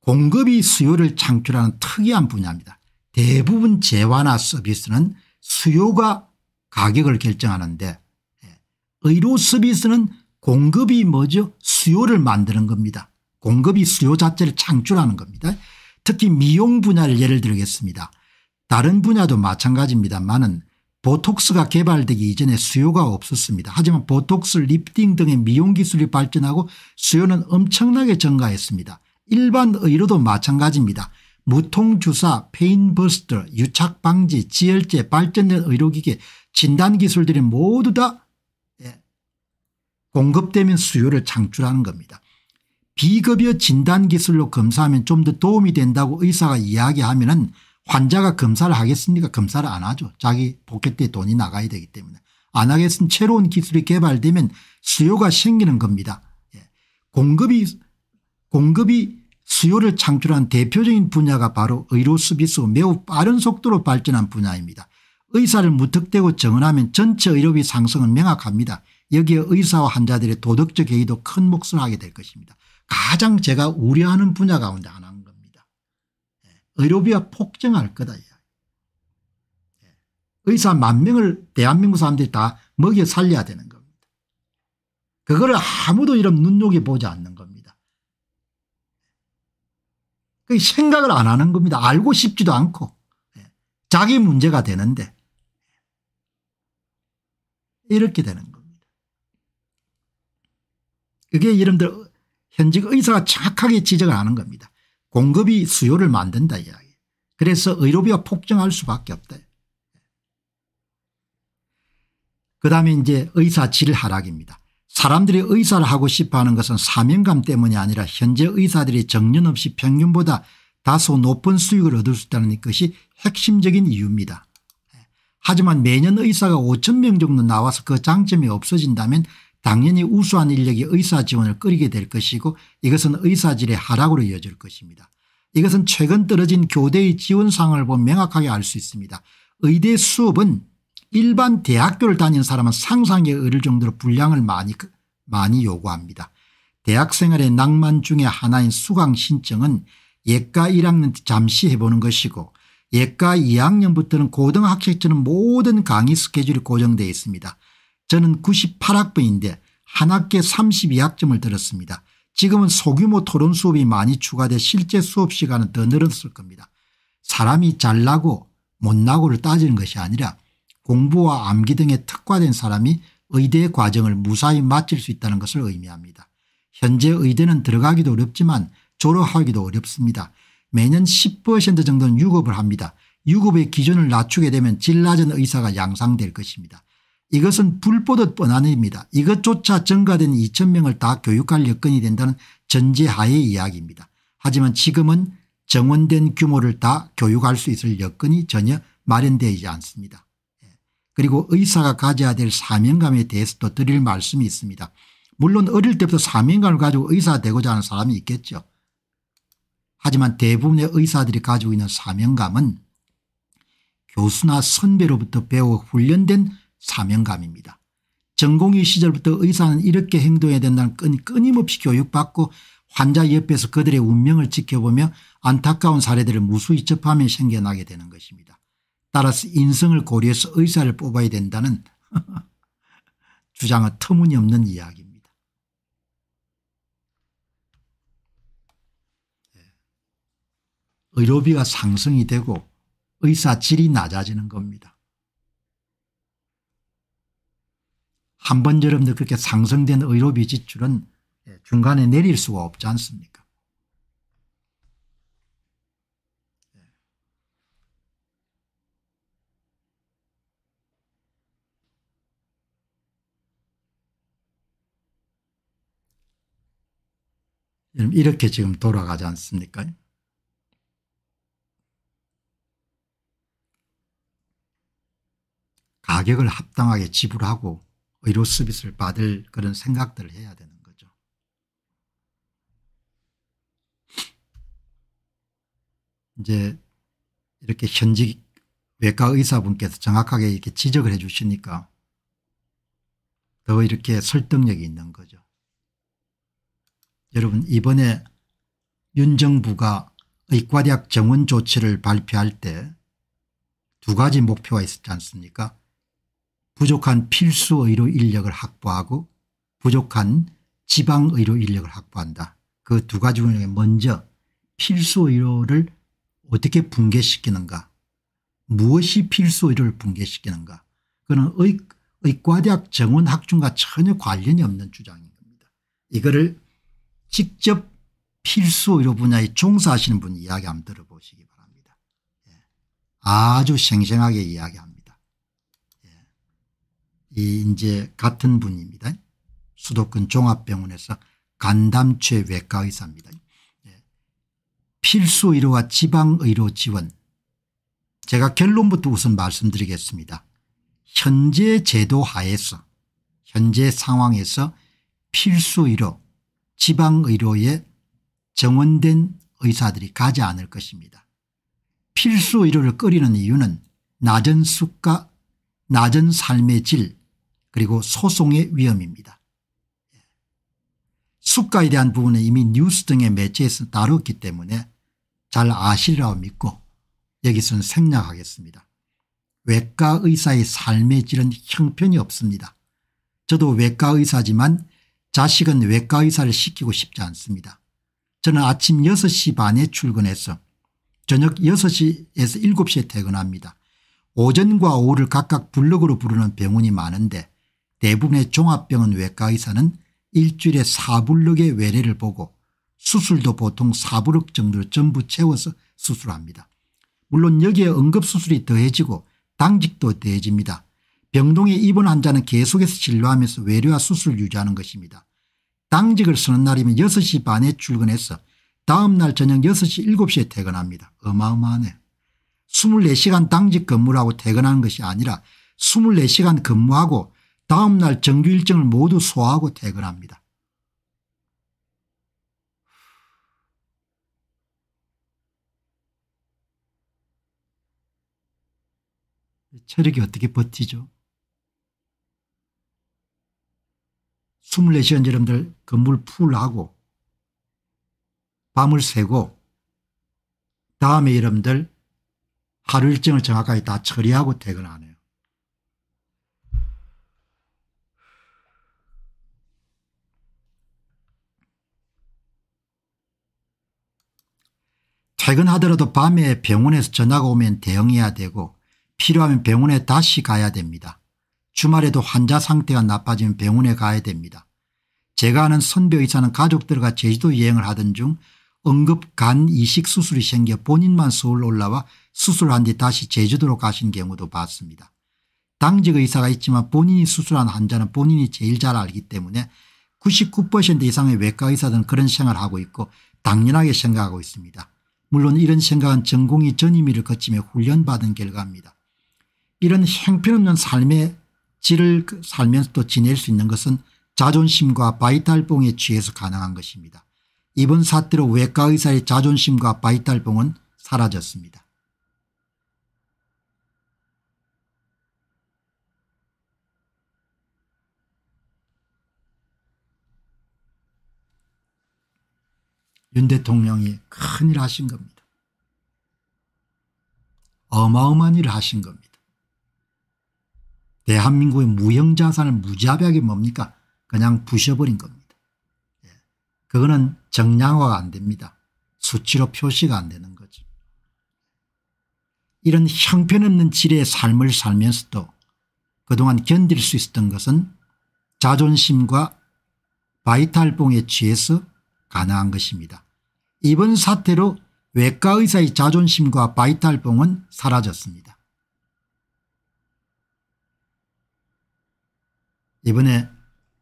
공급이 수요를 창출하는 특이한 분야입니다. 대부분 재화나 서비스는 수요가 가격을 결정하는데 예, 의료 서비스는 공급이 뭐죠 수요를 만드는 겁니다. 공급이 수요 자체를 창출하는 겁니다. 특히 미용 분야를 예를 들겠습니다. 다른 분야도 마찬가지입니다만은 보톡스가 개발되기 이전에 수요가 없었습니다. 하지만 보톡스 립프팅 등의 미용 기술이 발전하고 수요는 엄청나게 증가했습니다. 일반 의료도 마찬가지입니다. 무통주사, 페인버스터, 유착방지, 지혈제, 발전된 의료기계, 진단기술들이 모두 다 예, 공급되면 수요를 창출하는 겁니다. 비급여 진단기술로 검사하면 좀 더 도움이 된다고 의사가 이야기하면 은 환자가 검사를 하겠습니까 검사를 안 하죠. 자기 복귀 때 돈이 나가야 되기 때문에. 안 하겠으면 새로운 기술이 개발되면 수요가 생기는 겁니다. 예. 공급이 공급이 수요를 창출한 대표적인 분야가 바로 의료 서비스 매우 빠른 속도로 발전한 분야입니다. 의사를 무턱대고 정언하면 전체 의료비 상승은 명확합니다. 여기에 의사와 환자들의 도덕적 해의도큰 몫을 하게 될 것입니다. 가장 제가 우려하는 분야 가운데 하나 의료비가 폭증할 거다. 의사 만 명을 대한민국 사람들이 다 먹여 살려야 되는 겁니다. 그거를 아무도 이런 눈여겨보지 않는 겁니다. 생각을 안 하는 겁니다. 알고 싶지도 않고 예. 자기 문제가 되는데 예. 이렇게 되는 겁니다. 그게 여러분들 현직 의사가 정확하게 지적을 하는 겁니다. 공급이 수요를 만든다 이야기. 그래서 의료비가 폭증할 수밖에 없다. 그다음에 이제 의사 질 하락입니다. 사람들이 의사를 하고 싶어하는 것은 사명감 때문이 아니라 현재 의사들이 정년 없이 평균보다 다소 높은 수익을 얻을 수 있다는 것이 핵심적인 이유입니다. 하지만 매년 의사가 5천 명 정도 나와서 그 장점이 없어진다면 당연히 우수한 인력이 의사 지원을 끌게 될 것이고 이것은 의사질의 하락으로 이어질 것입니다. 이것은 최근 떨어진 교대의 지원 상황을 보면 명확하게 알 수 있습니다. 의대 수업은 일반 대학교를 다니는 사람은 상상에 어릴 정도로 분량을 많이 그, 많이 요구합니다. 대학생활의 낭만 중에 하나인 수강 신청은 예과 1학년 잠시 해보는 것이고 예과 2학년부터는 고등학생처럼 모든 강의 스케줄이 고정되어 있습니다. 저는 98학번인데 한 학기에 32학점을 들었습니다. 지금은 소규모 토론 수업이 많이 추가돼 실제 수업 시간은 더 늘었을 겁니다. 사람이 잘나고 못나고를 따지는 것이 아니라 공부와 암기 등에 특화된 사람이 의대 과정을 무사히 마칠 수 있다는 것을 의미합니다. 현재 의대는 들어가기도 어렵지만 졸업하기도 어렵습니다. 매년 10% 정도는 유급을 합니다. 유급의 기준을 낮추게 되면 질 낮은 의사가 양상될 것입니다. 이것은 불보듯 뻔한 일입니다. 이것조차 증가된 2천 명을 다 교육할 여건이 된다는 전제하에 이야기입니다. 하지만 지금은 정원된 규모를 다 교육할 수 있을 여건이 전혀 마련되지 않습니다. 예. 그리고 의사가 가져야 될 사명감에 대해서도 드릴 말씀이 있습니다. 물론 어릴 때부터 사명감을 가지고 의사 되고자 하는 사람이 있겠죠. 하지만 대부분의 의사들이 가지고 있는 사명감은 교수나 선배로부터 배워 훈련된 사명감입니다. 전공의 시절부터 의사는 이렇게 행동해야 된다는 끊, 끊임없이 교육받고 환자 옆에서 그들의 운명을 지켜보며 안타까운 사례들을 무수히 접하며 생겨나게 되는 것입니다. 따라서 인성을 고려해서 의사를 뽑아야 된다는 <laughs> 주장은 터무니없는 이야기입니다. 예. 의료비가 상승이 되고 의사 질이 낮아지는 겁니다. 한 번처럼도 그렇게 상승된 의료비 지출은 예, 중간에 내릴 수가 없지 않습니까 예. 이렇게 지금 돌아가지 않습니까 가격을 합당하게 지불하고 의료 서비스를 받을 그런 생각들을 해야 되는 거죠. 이제 이렇게 현직 외과 의사분께서 정확하게 이렇게 지적을 해 주시니까 더 이렇게 설득력이 있는 거죠. 여러분 이번에 윤 정부가 의과대학 정원 조치를 발표할 때 두 가지 목표가 있었지 않습니까 부족한 필수의료 인력을 확보하고 부족한 지방의료 인력을 확보한다. 그 두 가지 분야에 먼저 필수의료를 어떻게 붕괴시키는가 무엇이 필수의료를 붕괴시키는가 그는 의, 의과대학 정원 학중과 전혀 관련이 없는 주장인 겁니다. 이거를 직접 필수의료 분야에 종사하시는 분 이야기 한번 들어보시기 바랍니다. 예. 아주 생생하게 이야기합니다. 이 이제 같은 분입니다. 수도권 종합병원에서 간담체 외과 의사입니다. 예. 필수 의료와 지방 의료 지원. 제가 결론부터 우선 말씀드리겠습니다. 현재 제도 하에서 현재 상황에서 필수 의료 지방 의료에 정원된 의사들이 가지 않을 것입니다. 필수 의료를 끓이는 이유는 낮은 수가 낮은 삶의 질 그리고 소송의 위험입니다. 수가에 예. 대한 부분은 이미 뉴스 등의 매체에서 다뤘기 때문에 잘 아시리라고 믿고 여기서는 생략하겠습니다. 외과 의사의 삶의 질은 형편이 없습니다. 저도 외과 의사지만 자식은 외과 의사를 시키고 싶지 않습니다. 저는 아침 6시 반에 출근해서 저녁 6시에서 7시에 퇴근합니다. 오전과 오후를 각각 블록으로 부르는 병원이 많은데 대부분의 종합병원 외과 의사는 일주일에 4블럭의 외래를 보고 수술도 보통 4블럭 정도를 전부 채워서 수술합니다. 물론 여기에 응급수술이 더해지고 당직도 더해집니다. 병동에 입원 환자는 계속해서 진료하면서 외래와 수술 유지하는 것입니다. 당직을 쓰는 날이면 6시 반에 출근해서 다음 날 저녁 6시 7시에 퇴근합니다. 어마어마하네. 24시간 당직 근무를 하고 퇴근하는 것이 아니라 24시간 근무하고 다음 날 정규 일정을 모두 소화하고 퇴근합니다. 체력이 어떻게 버티죠? 24시간 여러분들 건물 풀하고 밤을 새고 다음에 여러분들 하루 일정을 정확하게 다 처리하고 퇴근하는 퇴근하더라도 밤에 병원에서 전화가 오면 대응해야 되고 필요하면 병원에 다시 가야 됩니다. 주말에도 환자 상태가 나빠지면 병원에 가야 됩니다. 제가 아는 선배 의사는 가족들과 제주도 여행을 하던 중 응급 간 이식 수술이 생겨 본인만 서울 올라와 수술한 뒤 다시 제주도로 가신 경우도 봤습니다. 당직 의사가 있지만 본인이 수술한 환자는 본인이 제일 잘 알기 때문에 99% 이상의 외과 의사들은 그런 생활을 하고 있고 당연하게 생각하고 있습니다. 물론 이런 생각은 전공이 전임위를 거치며 훈련받은 결과입니다. 이런 행편없는 삶의 질을 그 살면서도 지낼 수 있는 것은 자존심과 바이탈봉에 취해서 가능한 것입니다. 이번 사태로 외과의사의 자존심과 바이탈봉은 사라졌습니다. 윤 대통령이 큰일 하신 겁니다. 어마어마한 일을 하신 겁니다. 대한민국의 무형자산을 무자비하게 뭡니까? 그냥 부셔버린 겁니다. 예. 그거는 정량화가 안 됩니다. 수치로 표시가 안 되는 거죠. 이런 형편없는 지뢰의 삶을 살면서도 그동안 견딜 수 있었던 것은 자존심과 바이탈봉에 취해서 가능한 것입니다. 이번 사태로 외과의사의 자존심과 바이탈봉은 사라졌습니다. 이번에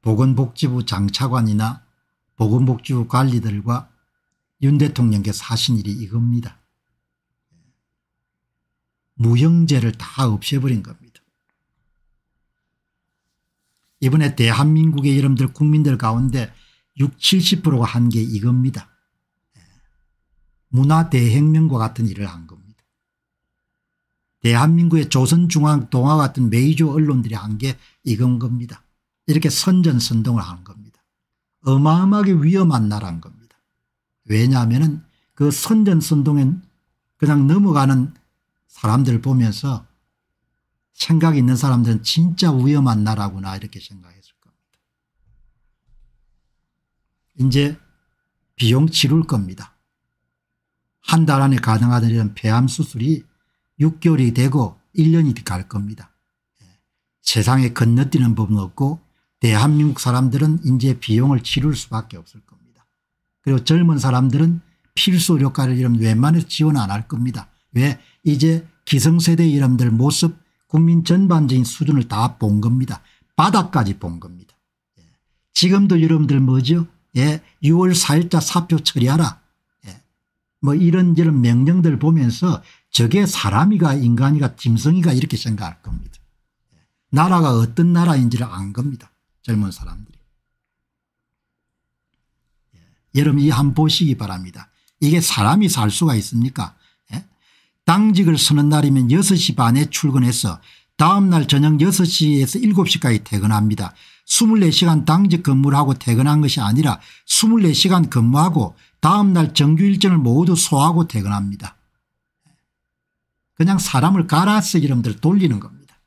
보건복지부 장차관이나 보건복지부 관리들과 윤 대통령께서 하신 일이 이겁니다. 무형제를 다 없애버린 겁니다. 이번에 대한민국의 여러분들 국민들 가운데 6 70%가 한 게 이겁니다. 문화대혁명과 같은 일을 한 겁니다. 대한민국의 조선중앙 동화 같은 메이저 언론들이 한 게 이건 겁니다. 이렇게 선전선동을 하는 겁니다. 어마어마하게 위험한 나라인 겁니다. 왜냐하면 그 선전선동엔 그냥 넘어가는 사람들 보면서 생각 이 있는 사람들은 진짜 위험한 나라구나 이렇게 생각했을 겁니다. 이제 비용 치룰 겁니다. 한달 안에 가능하던 이런 폐암 수술이 6개월이 되고 1년이 갈 겁니다. 예. 세상에 건너뛰는 법은 없고 대한민국 사람들은 이제 비용을 치를 수밖에 없을 겁니다. 그리고 젊은 사람들은 필수 의료과를 이름 웬만해서 지원 안 할 겁니다. 왜 이제 기성세대 이름들 모습 국민 전반적인 수준을 다 본 겁니다. 바닥까지 본 겁니다. 예. 지금도 여러분들 뭐죠? 예, 6월 4일자 사표 처리하라. 뭐 이런저런 명령들 을 보면서 저게 사람이가 인간이가 짐승이가 이렇게 생각할 겁니다. 나라가 어떤 나라인지를 안 겁니다. 젊은 사람들이. 예. 여러분 이 한 번 보시기 바랍니다. 이게 사람이 살 수가 있습니까 예? 당직을 서는 날이면 6시 반에 출근해서 다음날 저녁 6시에서 7시까지 퇴근합니다. 24시간 당직 근무를 하고 퇴근한 것이 아니라 24시간 근무하고 다음 날 정규 일정을 모두 소화하고 퇴근합니다. 그냥 사람을 갈아쓰기름들 돌리는 겁니다.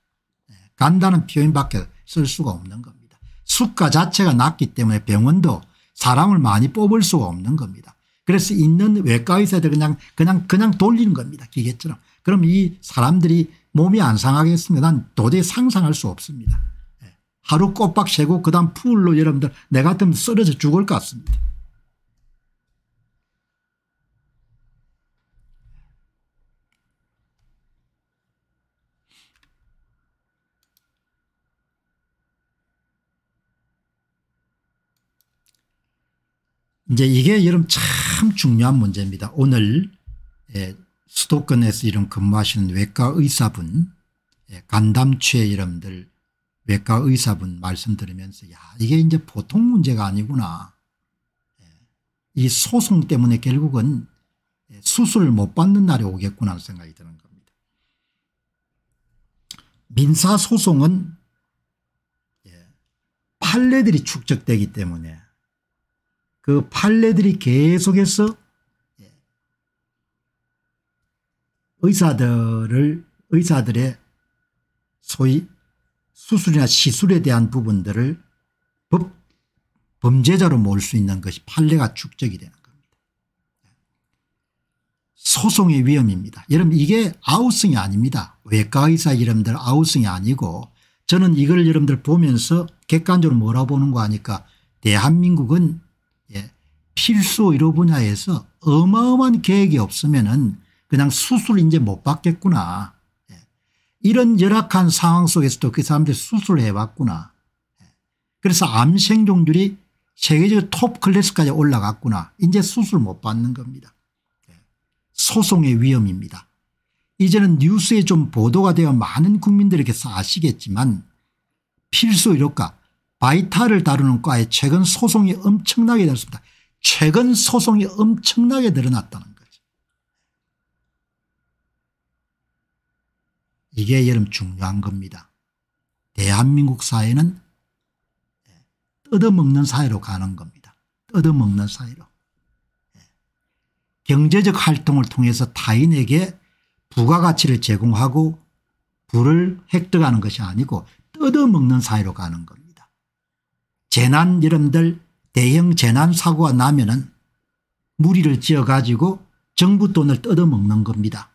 간다는 표현밖에 쓸 수가 없는 겁니다. 수가 자체가 낮기 때문에 병원도 사람을 많이 뽑을 수가 없는 겁니다. 그래서 있는 외과 의사들 그냥 그냥 그냥 돌리는 겁니다. 기계처럼. 그럼 이 사람들이 몸이 안 상하겠습니다. 난 도저히 상상할 수 없습니다. 예. 하루 꼬박 세고 그다음 풀로 여러분들 내가으면 쓰러져 죽을 것 같습니다. 이제 이게 여러분 참 중요한 문제입니다. 오늘 예, 수도권에서 이런 근무하시는 외과 의사분 예, 간담취의 이름들 외과 의사분 말씀 들으면서 야 이게 이제 보통 문제가 아니구나. 예, 이 소송 때문에 결국은 예, 수술못 받는 날이 오겠구나 하는 생각이 드는 겁니다. 민사소송은 예, 판례들이 축적되기 때문에 그 판례들이 계속해서 의사들을 의사들의 소위 수술이나 시술에 대한 부분들을 법, 범죄자로 몰 수 있는 것이 판례가 축적이 되는 겁니다. 소송의 위험입니다. 여러분 이게 아우성이 아닙니다. 외과의사 이름들 아우성이 아니고 저는 이걸 여러분들 보면서 객관적으로 뭐라 보는 거 아니까 대한민국은 예. 필수 의료 분야에서 어마어마한 계획이 없으면은 그냥 수술 이제 못 받겠구나. 예. 이런 열악한 상황 속에서도 그 사람들이 수술을 해봤구나 예. 그래서 암 생존율이 세계적 톱 클래스까지 올라갔구나. 이제 수술 못 받는 겁니다. 예. 소송의 위험입니다. 이제는 뉴스에 좀 보도가 되어 많은 국민들에게서 아시겠지만 필수 의료과 바이탈을 다루는 과에 최근 소송이 엄청나게 늘었습니다. 최근 소송이 엄청나게 늘어났다는 거죠. 이게 여러분 중요한 겁니다. 대한민국 사회는 뜯어먹는 사회로 가는 겁니다. 뜯어먹는 사회로. 경제적 활동을 통해서 타인에게 부가가치를 제공하고 부를 획득하는 것이 아니고 뜯어먹는 사회로 가는 겁니다. 재난 이름들 대형 재난 사고가 나면은 무리를 지어 가지고 정부 돈을 뜯어먹는 겁니다.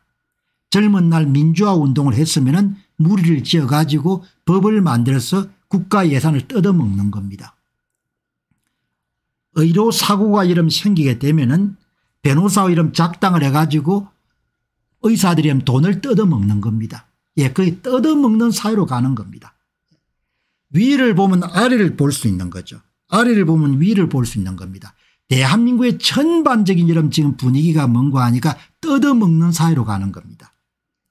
젊은 날 민주화 운동을 했으면은 무리를 지어 가지고 법을 만들어서 국가 예산을 뜯어먹는 겁니다. 의료 사고가 이름 생기게 되면은 변호사 이름 작당을 해가지고 의사들이 돈을 뜯어먹는 겁니다. 예, 그의 뜯어먹는 사회로 가는 겁니다. 위를 보면 아래를 볼 수 있는 거죠. 아래를 보면 위를 볼 수 있는 겁니다. 대한민국의 전반적인 이런 지금 분위기가 뭔가 하니까 뜯어먹는 사회로 가는 겁니다.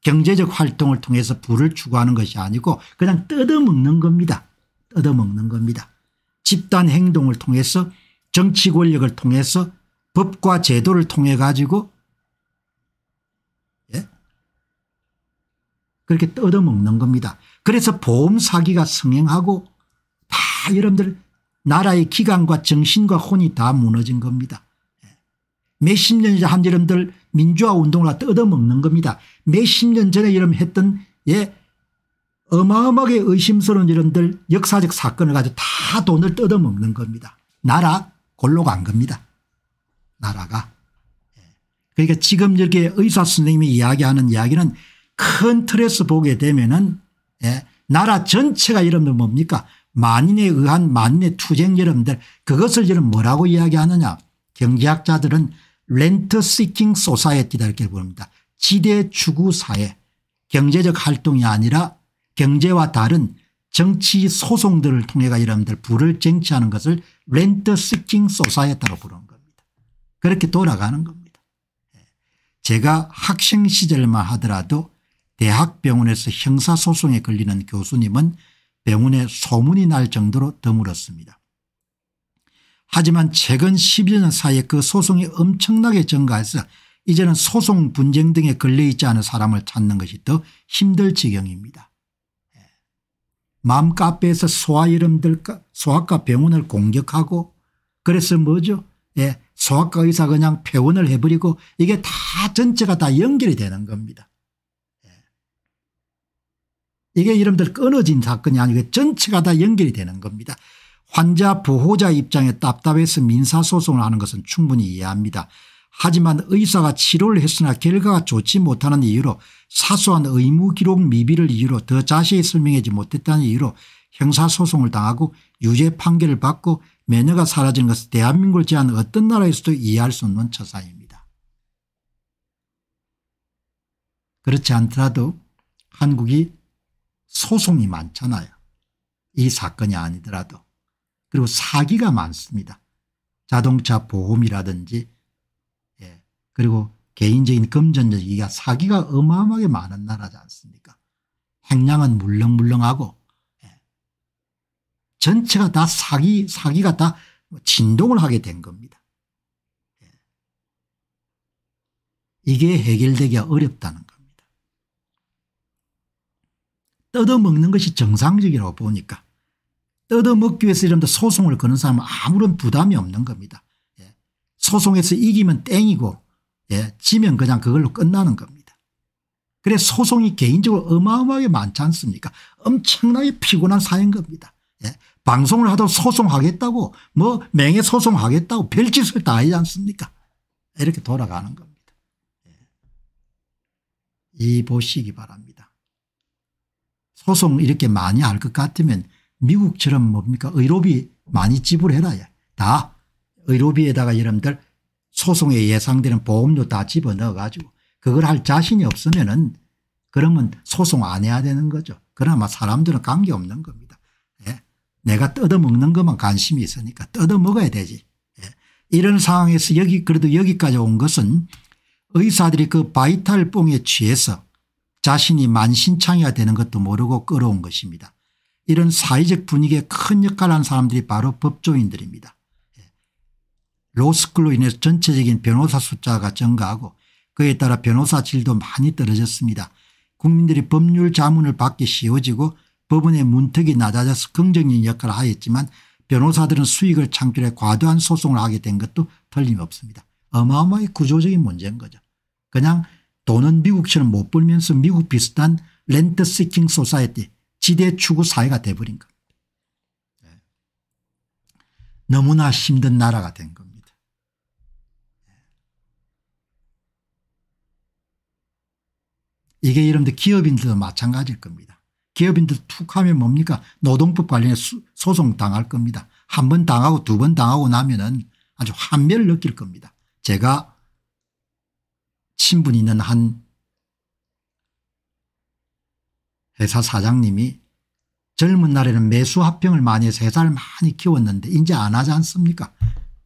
경제적 활동을 통해서 부를 추구하는 것이 아니고 그냥 뜯어먹는 겁니다. 뜯어먹는 겁니다. 집단 행동을 통해서 정치 권력을 통해서 법과 제도를 통해 가지고 예? 그렇게 뜯어먹는 겁니다. 그래서 보험 사기가 성행하고 다 여러분들 나라의 기관과 정신과 혼이 다 무너진 겁니다. 몇십 년 전한 여러분들 민주화 운동을 뜯어먹는 겁니다. 몇 십 년 전에 여러분 했던 예 어마어마하게 의심스러운 여러분들 역사적 사건을 가지고 다 돈을 뜯어먹는 겁니다. 나라 골로 간 겁니다. 나라가. 예. 그러니까 지금 이렇게 의사 선생님이 이야기하는 이야기는 큰 틀에서 보게 되면은 예. 나라 전체가 여러분들 뭡니까 만인에 의한 만인의 투쟁 여러분들 그것을 여러 뭐라고 이야기하느냐 경제학자들은 렌트 시킹 소사이어티다 이렇게 부릅니다. 지대 추구 사회 경제적 활동이 아니라 경제와 다른 정치 소송들을 통해가 여러분들 부를 쟁취하는 것을 렌트 시킹 소사이어티라고 부르는 겁니다. 그렇게 돌아가는 겁니다. 예. 제가 학생 시절만 하더라도 대학병원에서 형사소송에 걸리는 교수님은 병원에 소문이 날 정도로 드물었습니다. 하지만 최근 10여 년 사이에 그 소송이 엄청나게 증가해서 이제는 소송 분쟁 등에 걸려있지 않은 사람을 찾는 것이 더 힘들 지경입니다. 마 예. 카페에서 소아 이름들 소아과 병원을 공격하고 그래서 뭐죠 예, 소아과 의사 그냥 폐원을 해버리고 이게 다 전체가 다 연결이 되는 겁니다. 이게 이름들 끊어진 사건이 아니고 전체가 다 연결이 되는 겁니다. 환자 보호자 입장에 답답해서 민사소송을 하는 것은 충분히 이해합니다. 하지만 의사가 치료를 했으나 결과가 좋지 못하는 이유로 사소한 의무 기록 미비를 이유로 더 자세히 설명하지 못했다는 이유로 형사소송을 당하고 유죄 판결을 받고 매너가 사라진 것은 대한민국을 제한 어떤 나라에서도 이해할 수 없는 처사입니다. 그렇지 않더라도 한국이 소송이 많잖아요. 이 사건이 아니더라도. 그리고 사기가 많습니다. 자동차 보험이라든지 예. 그리고 개인적인 금전적 이가 사기가 어마어마하게 많은 나라지 않습니까 행량은 물렁물렁하고 예. 전체가 다 사기 사기가 다 진동을 하게 된 겁니다. 예. 이게 해결되기가 어렵다는 거예 뜯어먹는 것이 정상적이라고 보니까 뜯어먹기 위해서 이런다 소송을 거는 사람은 아무런 부담이 없는 겁니다. 예. 소송에서 이기면 땡이고 예. 지면 그냥 그걸로 끝나는 겁니다. 그래 소송이 개인적으로 어마어마하게 많지 않습니까 엄청나게 피곤한 사연 겁니다. 예. 방송을 하다 소송하겠다고 뭐 맹해소송하겠다고 별짓을 다 하지 않습니까 이렇게 돌아가는 겁니다. 예. 이 보시기 바랍니다. 소송 이렇게 많이 할 것 같으면 미국처럼 뭡니까 의료비 많이 지불해라 다 의료비에다가 여러분들 소송에 예상되는 보험료 다 집어넣어 가지고 그걸 할 자신이 없으면 은 그러면 소송 안 해야 되는 거죠. 그나마 사람들은 관계없는 겁니다. 예? 내가 뜯어먹는 것만 관심이 있으니까 뜯어먹어야 되지. 예? 이런 상황에서 여기 그래도 여기까지 온 것은 의사들이 그 바이탈 뽕에 취해서 자신이 만신창이가 되는 것도 모르고 끌어온 것입니다. 이런 사회적 분위기에 큰 역할을 한 사람들이 바로 법조인들입니다. 예. 로스쿨로 인해서 전체적인 변호사 숫자가 증가하고 그에 따라 변호사 질도 많이 떨어졌습니다. 국민들이 법률 자문을 받기 쉬워지고 법원의 문턱이 낮아져서 긍정적인 역할을 하였지만 변호사들은 수익을 창출해 과도한 소송을 하게 된 것도 틀림없습니다. 어마어마히 구조적인 문제인 거죠. 그냥 돈은 미국처럼 못 벌면서 미국 비슷한 렌트 시킹 소사이티 어 지대 추구 사회가 돼버린 겁니다. 네. 너무나 힘든 나라가 된 겁니다. 네. 이게 여러분들 기업인들도 마찬가지일 겁니다. 기업인들 툭 하면 뭡니까 노동법 관련해 소송 당할 겁니다. 한 번 당하고 두 번 당하고 나면 은 아주 환멸을 느낄 겁니다. 제가 신분이 있는 한 회사 사장님이 젊은 날에는 매수 합병을 많이 해서 회사를 많이 키웠는데 이제 안 하지 않습니까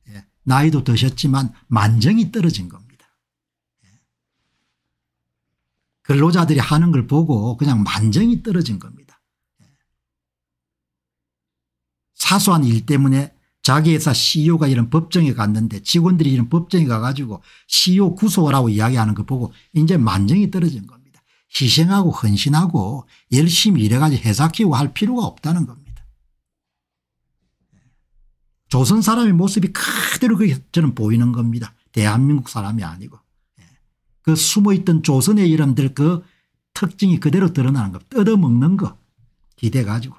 예. 나이도 드셨지만 만정이 떨어진 겁니다. 예. 근로자들이 하는 걸 보고 그냥 만정이 떨어진 겁니다. 예. 사소한 일 때문에 자기 회사 CEO가 이런 법정에 갔는데 직원들이 이런 법정에 가가지고 CEO 구속을하고 이야기하는 거 보고 이제 만정이 떨어진 겁니다. 희생하고 헌신하고 열심히 일해가지고 회사 키우고 할 필요가 없다는 겁니다. 조선 사람의 모습이 그대로 저는 보이는 겁니다. 대한민국 사람이 아니고. 예. 그 숨어있던 조선의 이름들 그 특징이 그대로 드러나는 것 뜯어먹는 거 기대가지고.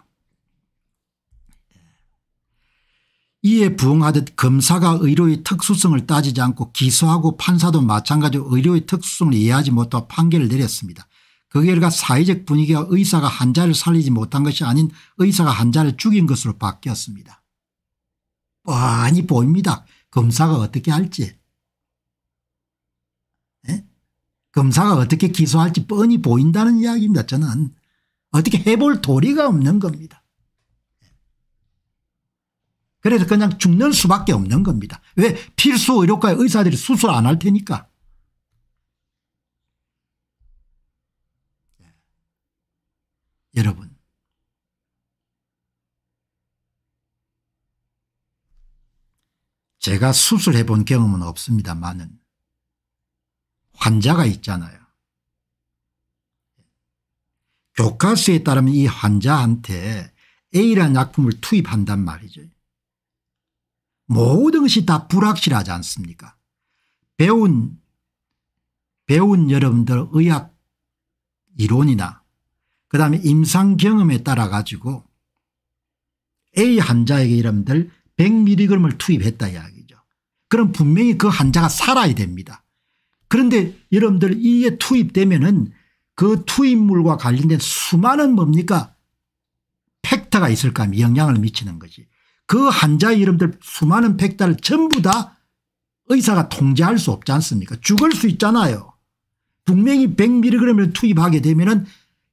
이에 부응하듯 검사가 의료의 특수성을 따지지 않고 기소하고 판사도 마찬가지로 의료의 특수성을 이해하지 못하고 판결을 내렸습니다. 그 결과 사회적 분위기가 의사가 환자를 살리지 못한 것이 아닌 의사가 환자를 죽인 것으로 바뀌었습니다. 뻔히 보입니다. 검사가 어떻게 할지. 네? 검사가 어떻게 기소할지 뻔히 보인다는 이야기입니다. 저는 어떻게 해볼 도리가 없는 겁니다. 그래서 그냥 죽는 수밖에 없는 겁니다. 왜 필수 의료과의 사들이 수술 안 할 테니까. 예. 여러분 제가 수술해 본 경험은 없습니다만은 환자가 있잖아요. 교과서에 따르면 이 환자한테 A라는 약품을 투입한단 말이죠. 모든 것이 다 불확실하지 않습니까 배운 배운 여러분들 의학 이론이나 그다음에 임상 경험에 따라 가지고 A 환자에게 여러분들 100mg을 투입했다 이야기죠. 그럼 분명히 그 환자가 살아야 됩니다. 그런데 여러분들 이에 투입되면은 그 투입물과 관련된 수많은 뭡니까 팩터가 있을 까하 영향을 미치는 거지. 그 환자 이름들 수많은 백달을 전부 다 의사가 통제할 수 없지 않습니까 죽을 수 있잖아요. 분명히 100mg을 투입하게 되면 은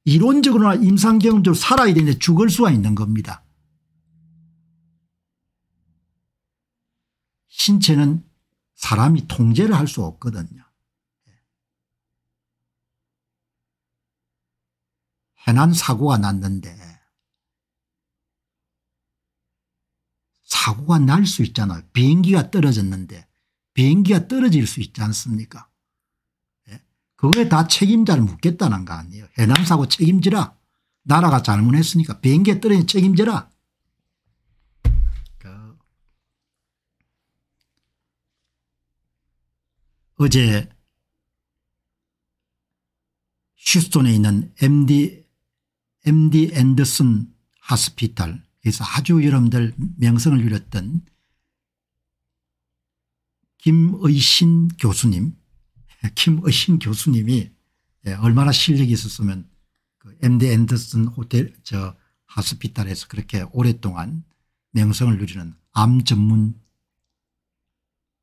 이론적으로나 임상경험적으로 살아야 되는데 죽을 수가 있는 겁니다. 신체는 사람이 통제를 할 수 없거든요. 해난 예. 사고가 났는데 사고가 날 수 있잖아요. 비행기가 떨어졌는데 비행기가 떨어질 수 있지 않습니까 예? 그거에 다 책임자를 묻겠다는 거 아니에요. 해남사고 책임지라. 나라가 잘못했으니까 비행기에 떨어진 책임져라. 그 어제 휴스톤에 있는 MD, MD 앤더슨 하스피탈 그래서 아주 여러분들 명성을 누렸던 김의신 교수님 <laughs> 김의신 교수님이 예, 얼마나 실력이 있었으면 그 MD 앤더슨 호텔 저 하스피탈에서 그렇게 오랫동안 명성을 누리는 암 전문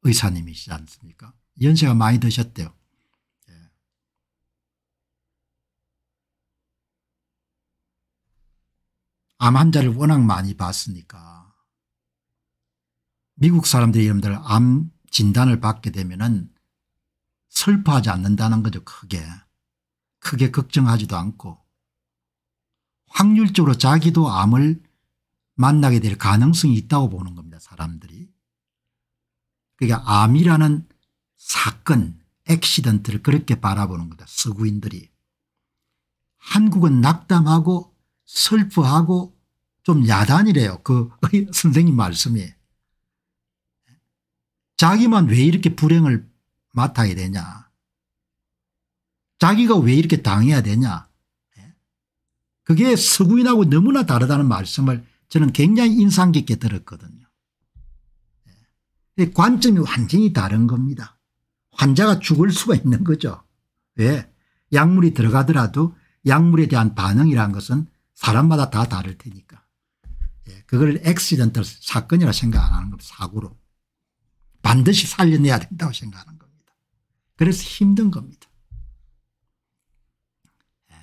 의사님이시지 않습니까 연세가 많이 드셨대요. 암 환자를 워낙 많이 봤으니까 미국 사람들이 여러분들 암 진단을 받게 되면 은 슬퍼하지 않는다는 거죠 크게. 크게 걱정하지도 않고 확률적으로 자기도 암을 만나게 될 가능성이 있다고 보는 겁니다 사람들이. 그러니까 암이라는 사건 액시던트를 그렇게 바라보는 거다 서구인들이. 한국은 낙담하고 슬퍼하고좀 야단이래요. 그 <laughs> 선생님 말씀이. 자기만 왜 이렇게 불행을 맡아야 되냐. 자기가 왜 이렇게 당해야 되냐. 예? 그게 서구인하고 너무나 다르다는 말씀을 저는 굉장히 인상 깊게 들었거든요. 예? 관점이 완전히 다른 겁니다. 환자가 죽을 수가 있는 거죠. 왜? 약물이 들어가더라도 약물에 대한 반응이라는 것은 사람마다 다 다를 테니까. 예, 그걸 엑시던털 사건이라 생각 안 하는 겁니다. 사고로. 반드시 살려내야 된다고 생각하는 겁니다. 그래서 힘든 겁니다. 예.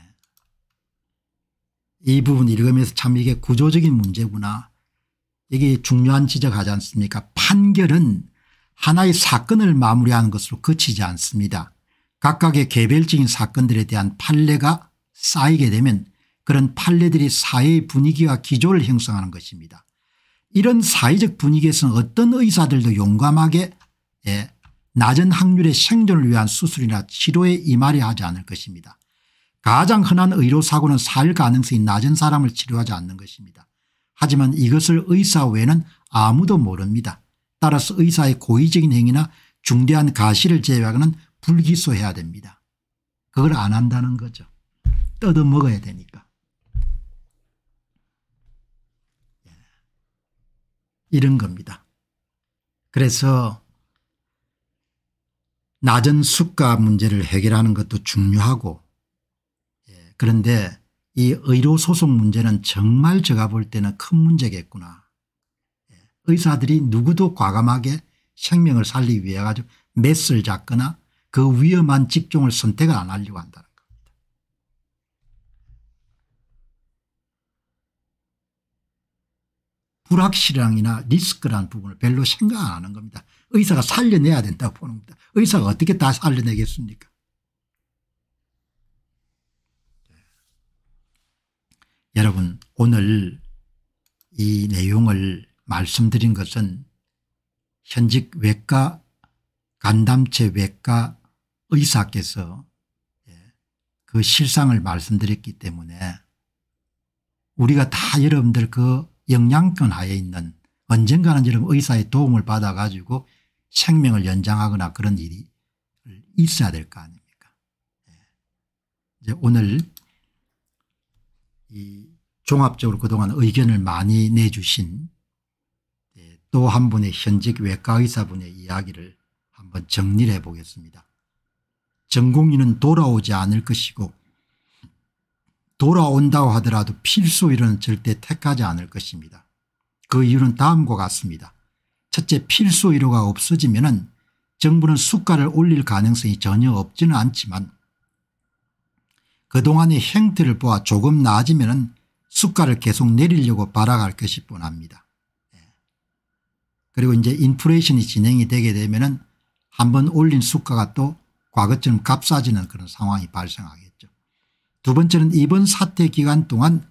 이 부분 읽으면서 참 이게 구조적인 문제구나. 이게 중요한 지적하지 않습니까 판결은 하나의 사건을 마무리하는 것으로 그치지 않습니다. 각각의 개별적인 사건들에 대한 판례가 쌓이게 되면 그런 판례들이 사회의 분위기와 기조를 형성하는 것입니다. 이런 사회적 분위기에서는 어떤 의사들도 용감하게 예, 낮은 확률의 생존을 위한 수술이나 치료에 임하려 하지 않을 것입니다. 가장 흔한 의료사고는 살 가능성이 낮은 사람을 치료하지 않는 것입니다. 하지만 이것을 의사 외에는 아무도 모릅니다. 따라서 의사의 고의적인 행위나 중대한 가시를 제외하고는 불기소해야 됩니다. 그걸 안 한다는 거죠. 뜯어먹어야 되니까. 이런 겁니다. 그래서 낮은 수가 문제를 해결하는 것도 중요하고 예, 그런데 이 의료 소송 문제는 정말 제가 볼 때는 큰 문제겠구나. 예, 의사들이 누구도 과감하게 생명을 살리기 위해 가지고 맷을 잡거나 그 위험한 직종을 선택을 안 하려고 한다. 불확실함이나 리스크라는 부분을 별로 생각 안 하는 겁니다. 의사가 살려내야 된다고 보는 겁니다. 의사가 어떻게 다 살려내겠습니까 네. 여러분 오늘 이 내용을 말씀드린 것은 현직 외과 간담체 외과 의사께서 예, 그 실상을 말씀드렸기 때문에 우리가 다 여러분들 그 영양권 하에 있는 언젠가는 이런 의사의 도움을 받아 가지고 생명을 연장하거나 그런 일이 있어야 될 거 아닙니까 예. 이제 오늘 이 종합적으로 그동안 의견을 많이 내주신 예, 또한 분의 현직 외과의사분의 이야기를 한번 정리를 해보겠습니다. 전공의는 돌아오지 않을 것이고 돌아온다고 하더라도 필수 일은 절대 택하지 않을 것입니다. 그 이유는 다음과 같습니다. 첫째 필수 의료가 없어지면 은 정부는 수가를 올릴 가능성이 전혀 없지는 않지만 그동안의 행태를 보아 조금 나아지면 은 수가를 계속 내리려고 바라갈 것일뿐합니다 예. 그리고 이제 인플레이션이 진행이 되게 되면 은 한번 올린 수가가 또 과거처럼 값싸지는 그런 상황이 발생하게 됩니다. 두 번째는 이번 사태 기간 동안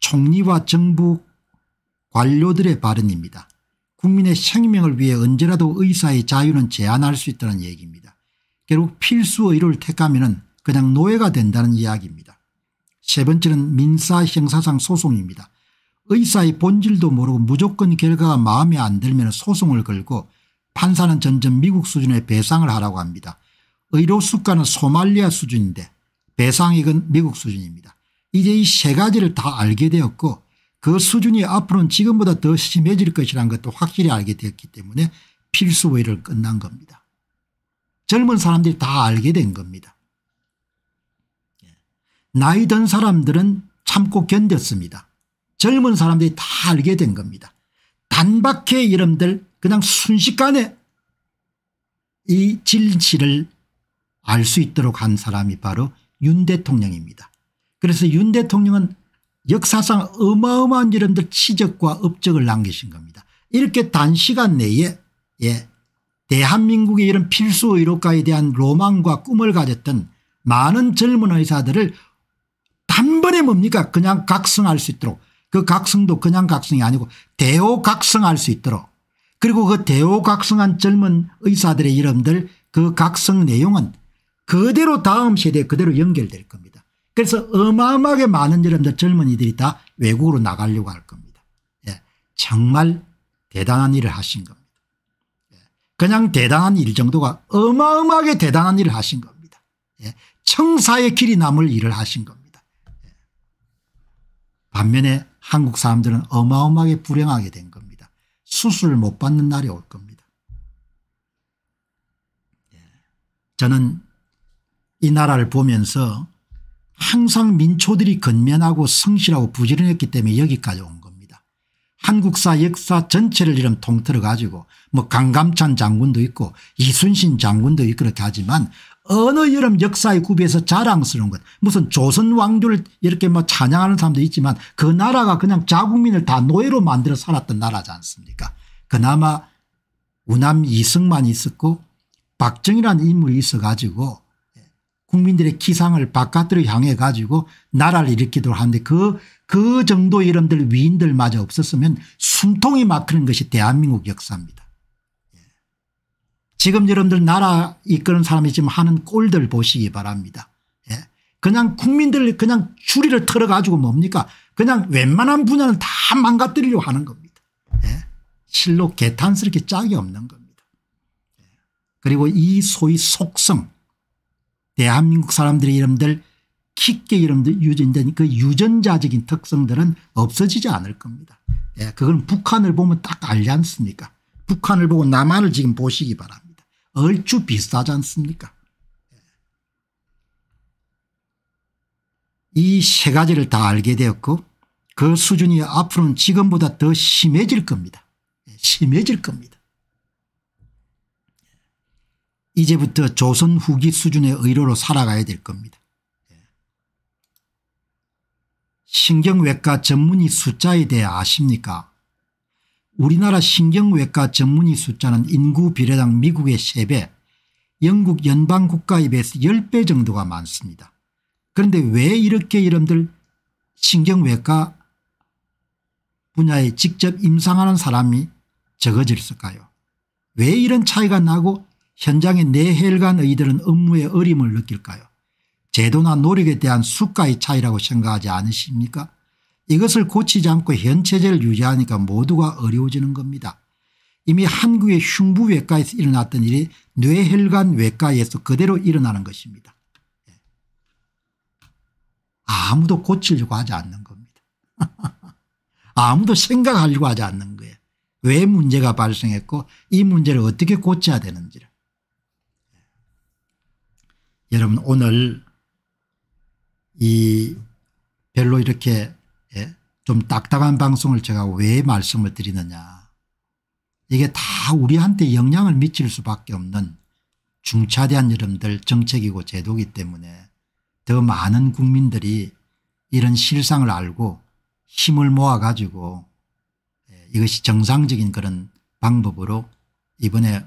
총리와 정부 관료들의 발언입니다. 국민의 생명을 위해 언제라도 의사의 자유는 제한할 수 있다는 얘기입니다. 결국 필수의료를 택하면 그냥 노예가 된다는 이야기입니다. 세 번째는 민사 형사상 소송입니다. 의사의 본질도 모르고 무조건 결과가 마음에 안 들면 소송을 걸고 판사는 점점 미국 수준의 배상을 하라고 합니다. 의료 수가는 소말리아 수준인데 배상익은 미국 수준입니다. 이제 이 세 가지를 다 알게 되었고 그 수준이 앞으로는 지금보다 더 심해질 것이라는 것도 확실히 알게 되었기 때문에 필수회의를 끝난 겁니다. 젊은 사람들이 다 알게 된 겁니다. 나이 든 사람들은 참고 견뎠습니다. 젊은 사람들이 다 알게 된 겁니다. 단박에 여러들 그냥 순식간에 이 진실을 알 수 있도록 한 사람이 바로 윤 대통령입니다. 그래서 윤 대통령은 역사상 어마어마한 여러분들 치적과 업적을 남기신 겁니다. 이렇게 단시간 내에 예, 대한민국의 이런 필수 의료과에 대한 로망과 꿈을 가졌던 많은 젊은 의사들을 단번에 뭡니까 그냥 각성할 수 있도록 그 각성도 그냥 각성이 아니고 대오각성할 수 있도록 그리고 그 대오각성한 젊은 의사들의 이름들 그 각성 내용은 그대로 다음 세대에 그대로 연결될 겁니다. 그래서 어마어마하게 많은 여러분들 젊은이들이 다 외국으로 나가려고 할 겁니다. 예. 정말 대단한 일을 하신 겁니다. 예. 그냥 대단한 일 정도가 어마어마하게 대단한 일을 하신 겁니다. 예. 청사의 길이 남을 일을 하신 겁니다. 예. 반면에 한국 사람들은 어마어마하게 불행하게 된 겁니다. 수술을 못 받는 날이 올 겁니다. 예. 저는 이 나라를 보면서 항상 민초들이 근면하고 성실하고 부지런했기 때문에 여기까지 온 겁니다. 한국사 역사 전체를 이름 통틀어 가지고 뭐 강감찬 장군도 있고 이순신 장군도 있고 그렇게 하지만 어느 여름 역사의 구비에서 자랑스러운 것 무슨 조선 왕조를 이렇게 뭐 찬양하는 사람도 있지만 그 나라가 그냥 자국민을 다 노예로 만들어 살았던 나라지 않습니까 그나마 우남 이승만 있었고 박정희라는 인물이 있어 가지고 국민들의 기상을 바깥으로 향해 가지고 나라를 일으키도록 하는데 그, 그 정도 이름들 위인들마저 없었으면 숨통이 막히는 것이 대한민국 역사입니다. 예. 지금 여러분들 나라 이끄는 사람이 지금 하는 꼴들 보시기 바랍니다. 예. 그냥 국민들 그냥 줄이를 털어가지고 뭡니까 그냥 웬만한 분야는 다 망가뜨리려고 하는 겁니다. 예. 실로 개탄스럽게 짝이 없는 겁니다. 예. 그리고 이 소위 속성 대한민국 사람들의 이름들 깊게 이름들 유전된 그 유전자적인 특성들은 없어지지 않을 겁니다. 예, 그건 북한을 보면 딱 알지 않습니까? 북한을 보고 남한을 지금 보시기 바랍니다. 얼추 비슷하지 않습니까? 예. 이세 가지를 다 알게 되었고 그 수준이 앞으로는 지금보다 더 심해질 겁니다. 예, 심해질 겁니다. 이제부터 조선 후기 수준의 의료로 살아가야 될 겁니다. 예. 신경외과 전문의 숫자에 대해 아십니까? 우리나라 신경외과 전문의 숫자는 인구 비례당 미국의 3배, 영국 연방국가에 비해서 10배 정도가 많습니다. 그런데 왜 이렇게 이름들 신경외과 분야에 직접 임상하는 사람이 적어질까요? 왜 이런 차이가 나고 현장의 내혈관 의들은 업무에 어림을 느낄까요 제도나 노력에 대한 수가의 차이라고 생각하지 않으십니까 이것을 고치지 않고 현체제를 유지하니까 모두가 어려워지는 겁니다. 이미 한국의 흉부외과에서 일어났던 일이 뇌혈관 외과에서 그대로 일어나는 것입니다. 예. 아무도 고치려고 하지 않는 겁니다. <laughs> 아무도 생각하려고 하지 않는 거예요. 왜 문제가 발생했고 이 문제를 어떻게 고쳐야 되는지를. 여러분 오늘 이 별로 이렇게 예, 좀 딱딱한 방송을 제가 왜 말씀을 드리느냐. 이게 다 우리한테 영향을 미칠 수밖에 없는 중차대한 여러분들 정책이고 제도기 이 때문에 더 많은 국민들이 이런 실상을 알고 힘을 모아 가지고 예, 이것이 정상적인 그런 방법으로 이번에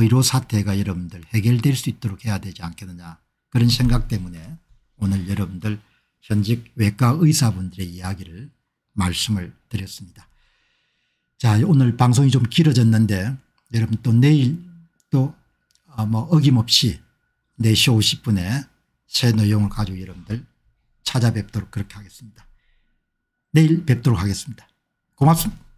의료 사태가 여러분들 해결될 수 있도록 해야 되지 않겠느냐 그런 생각 때문에 오늘 여러분들 현직 외과 의사분들의 이야기를 말씀을 드렸습니다. 자 오늘 방송이 좀 길어졌는데 여러분 또 내일 또뭐 어, 어김없이 4시 50분에 새 내용을 가지고 여러분들 찾아뵙도록 그렇게 하겠습니다. 내일 뵙도록 하겠습니다. 고맙습니다.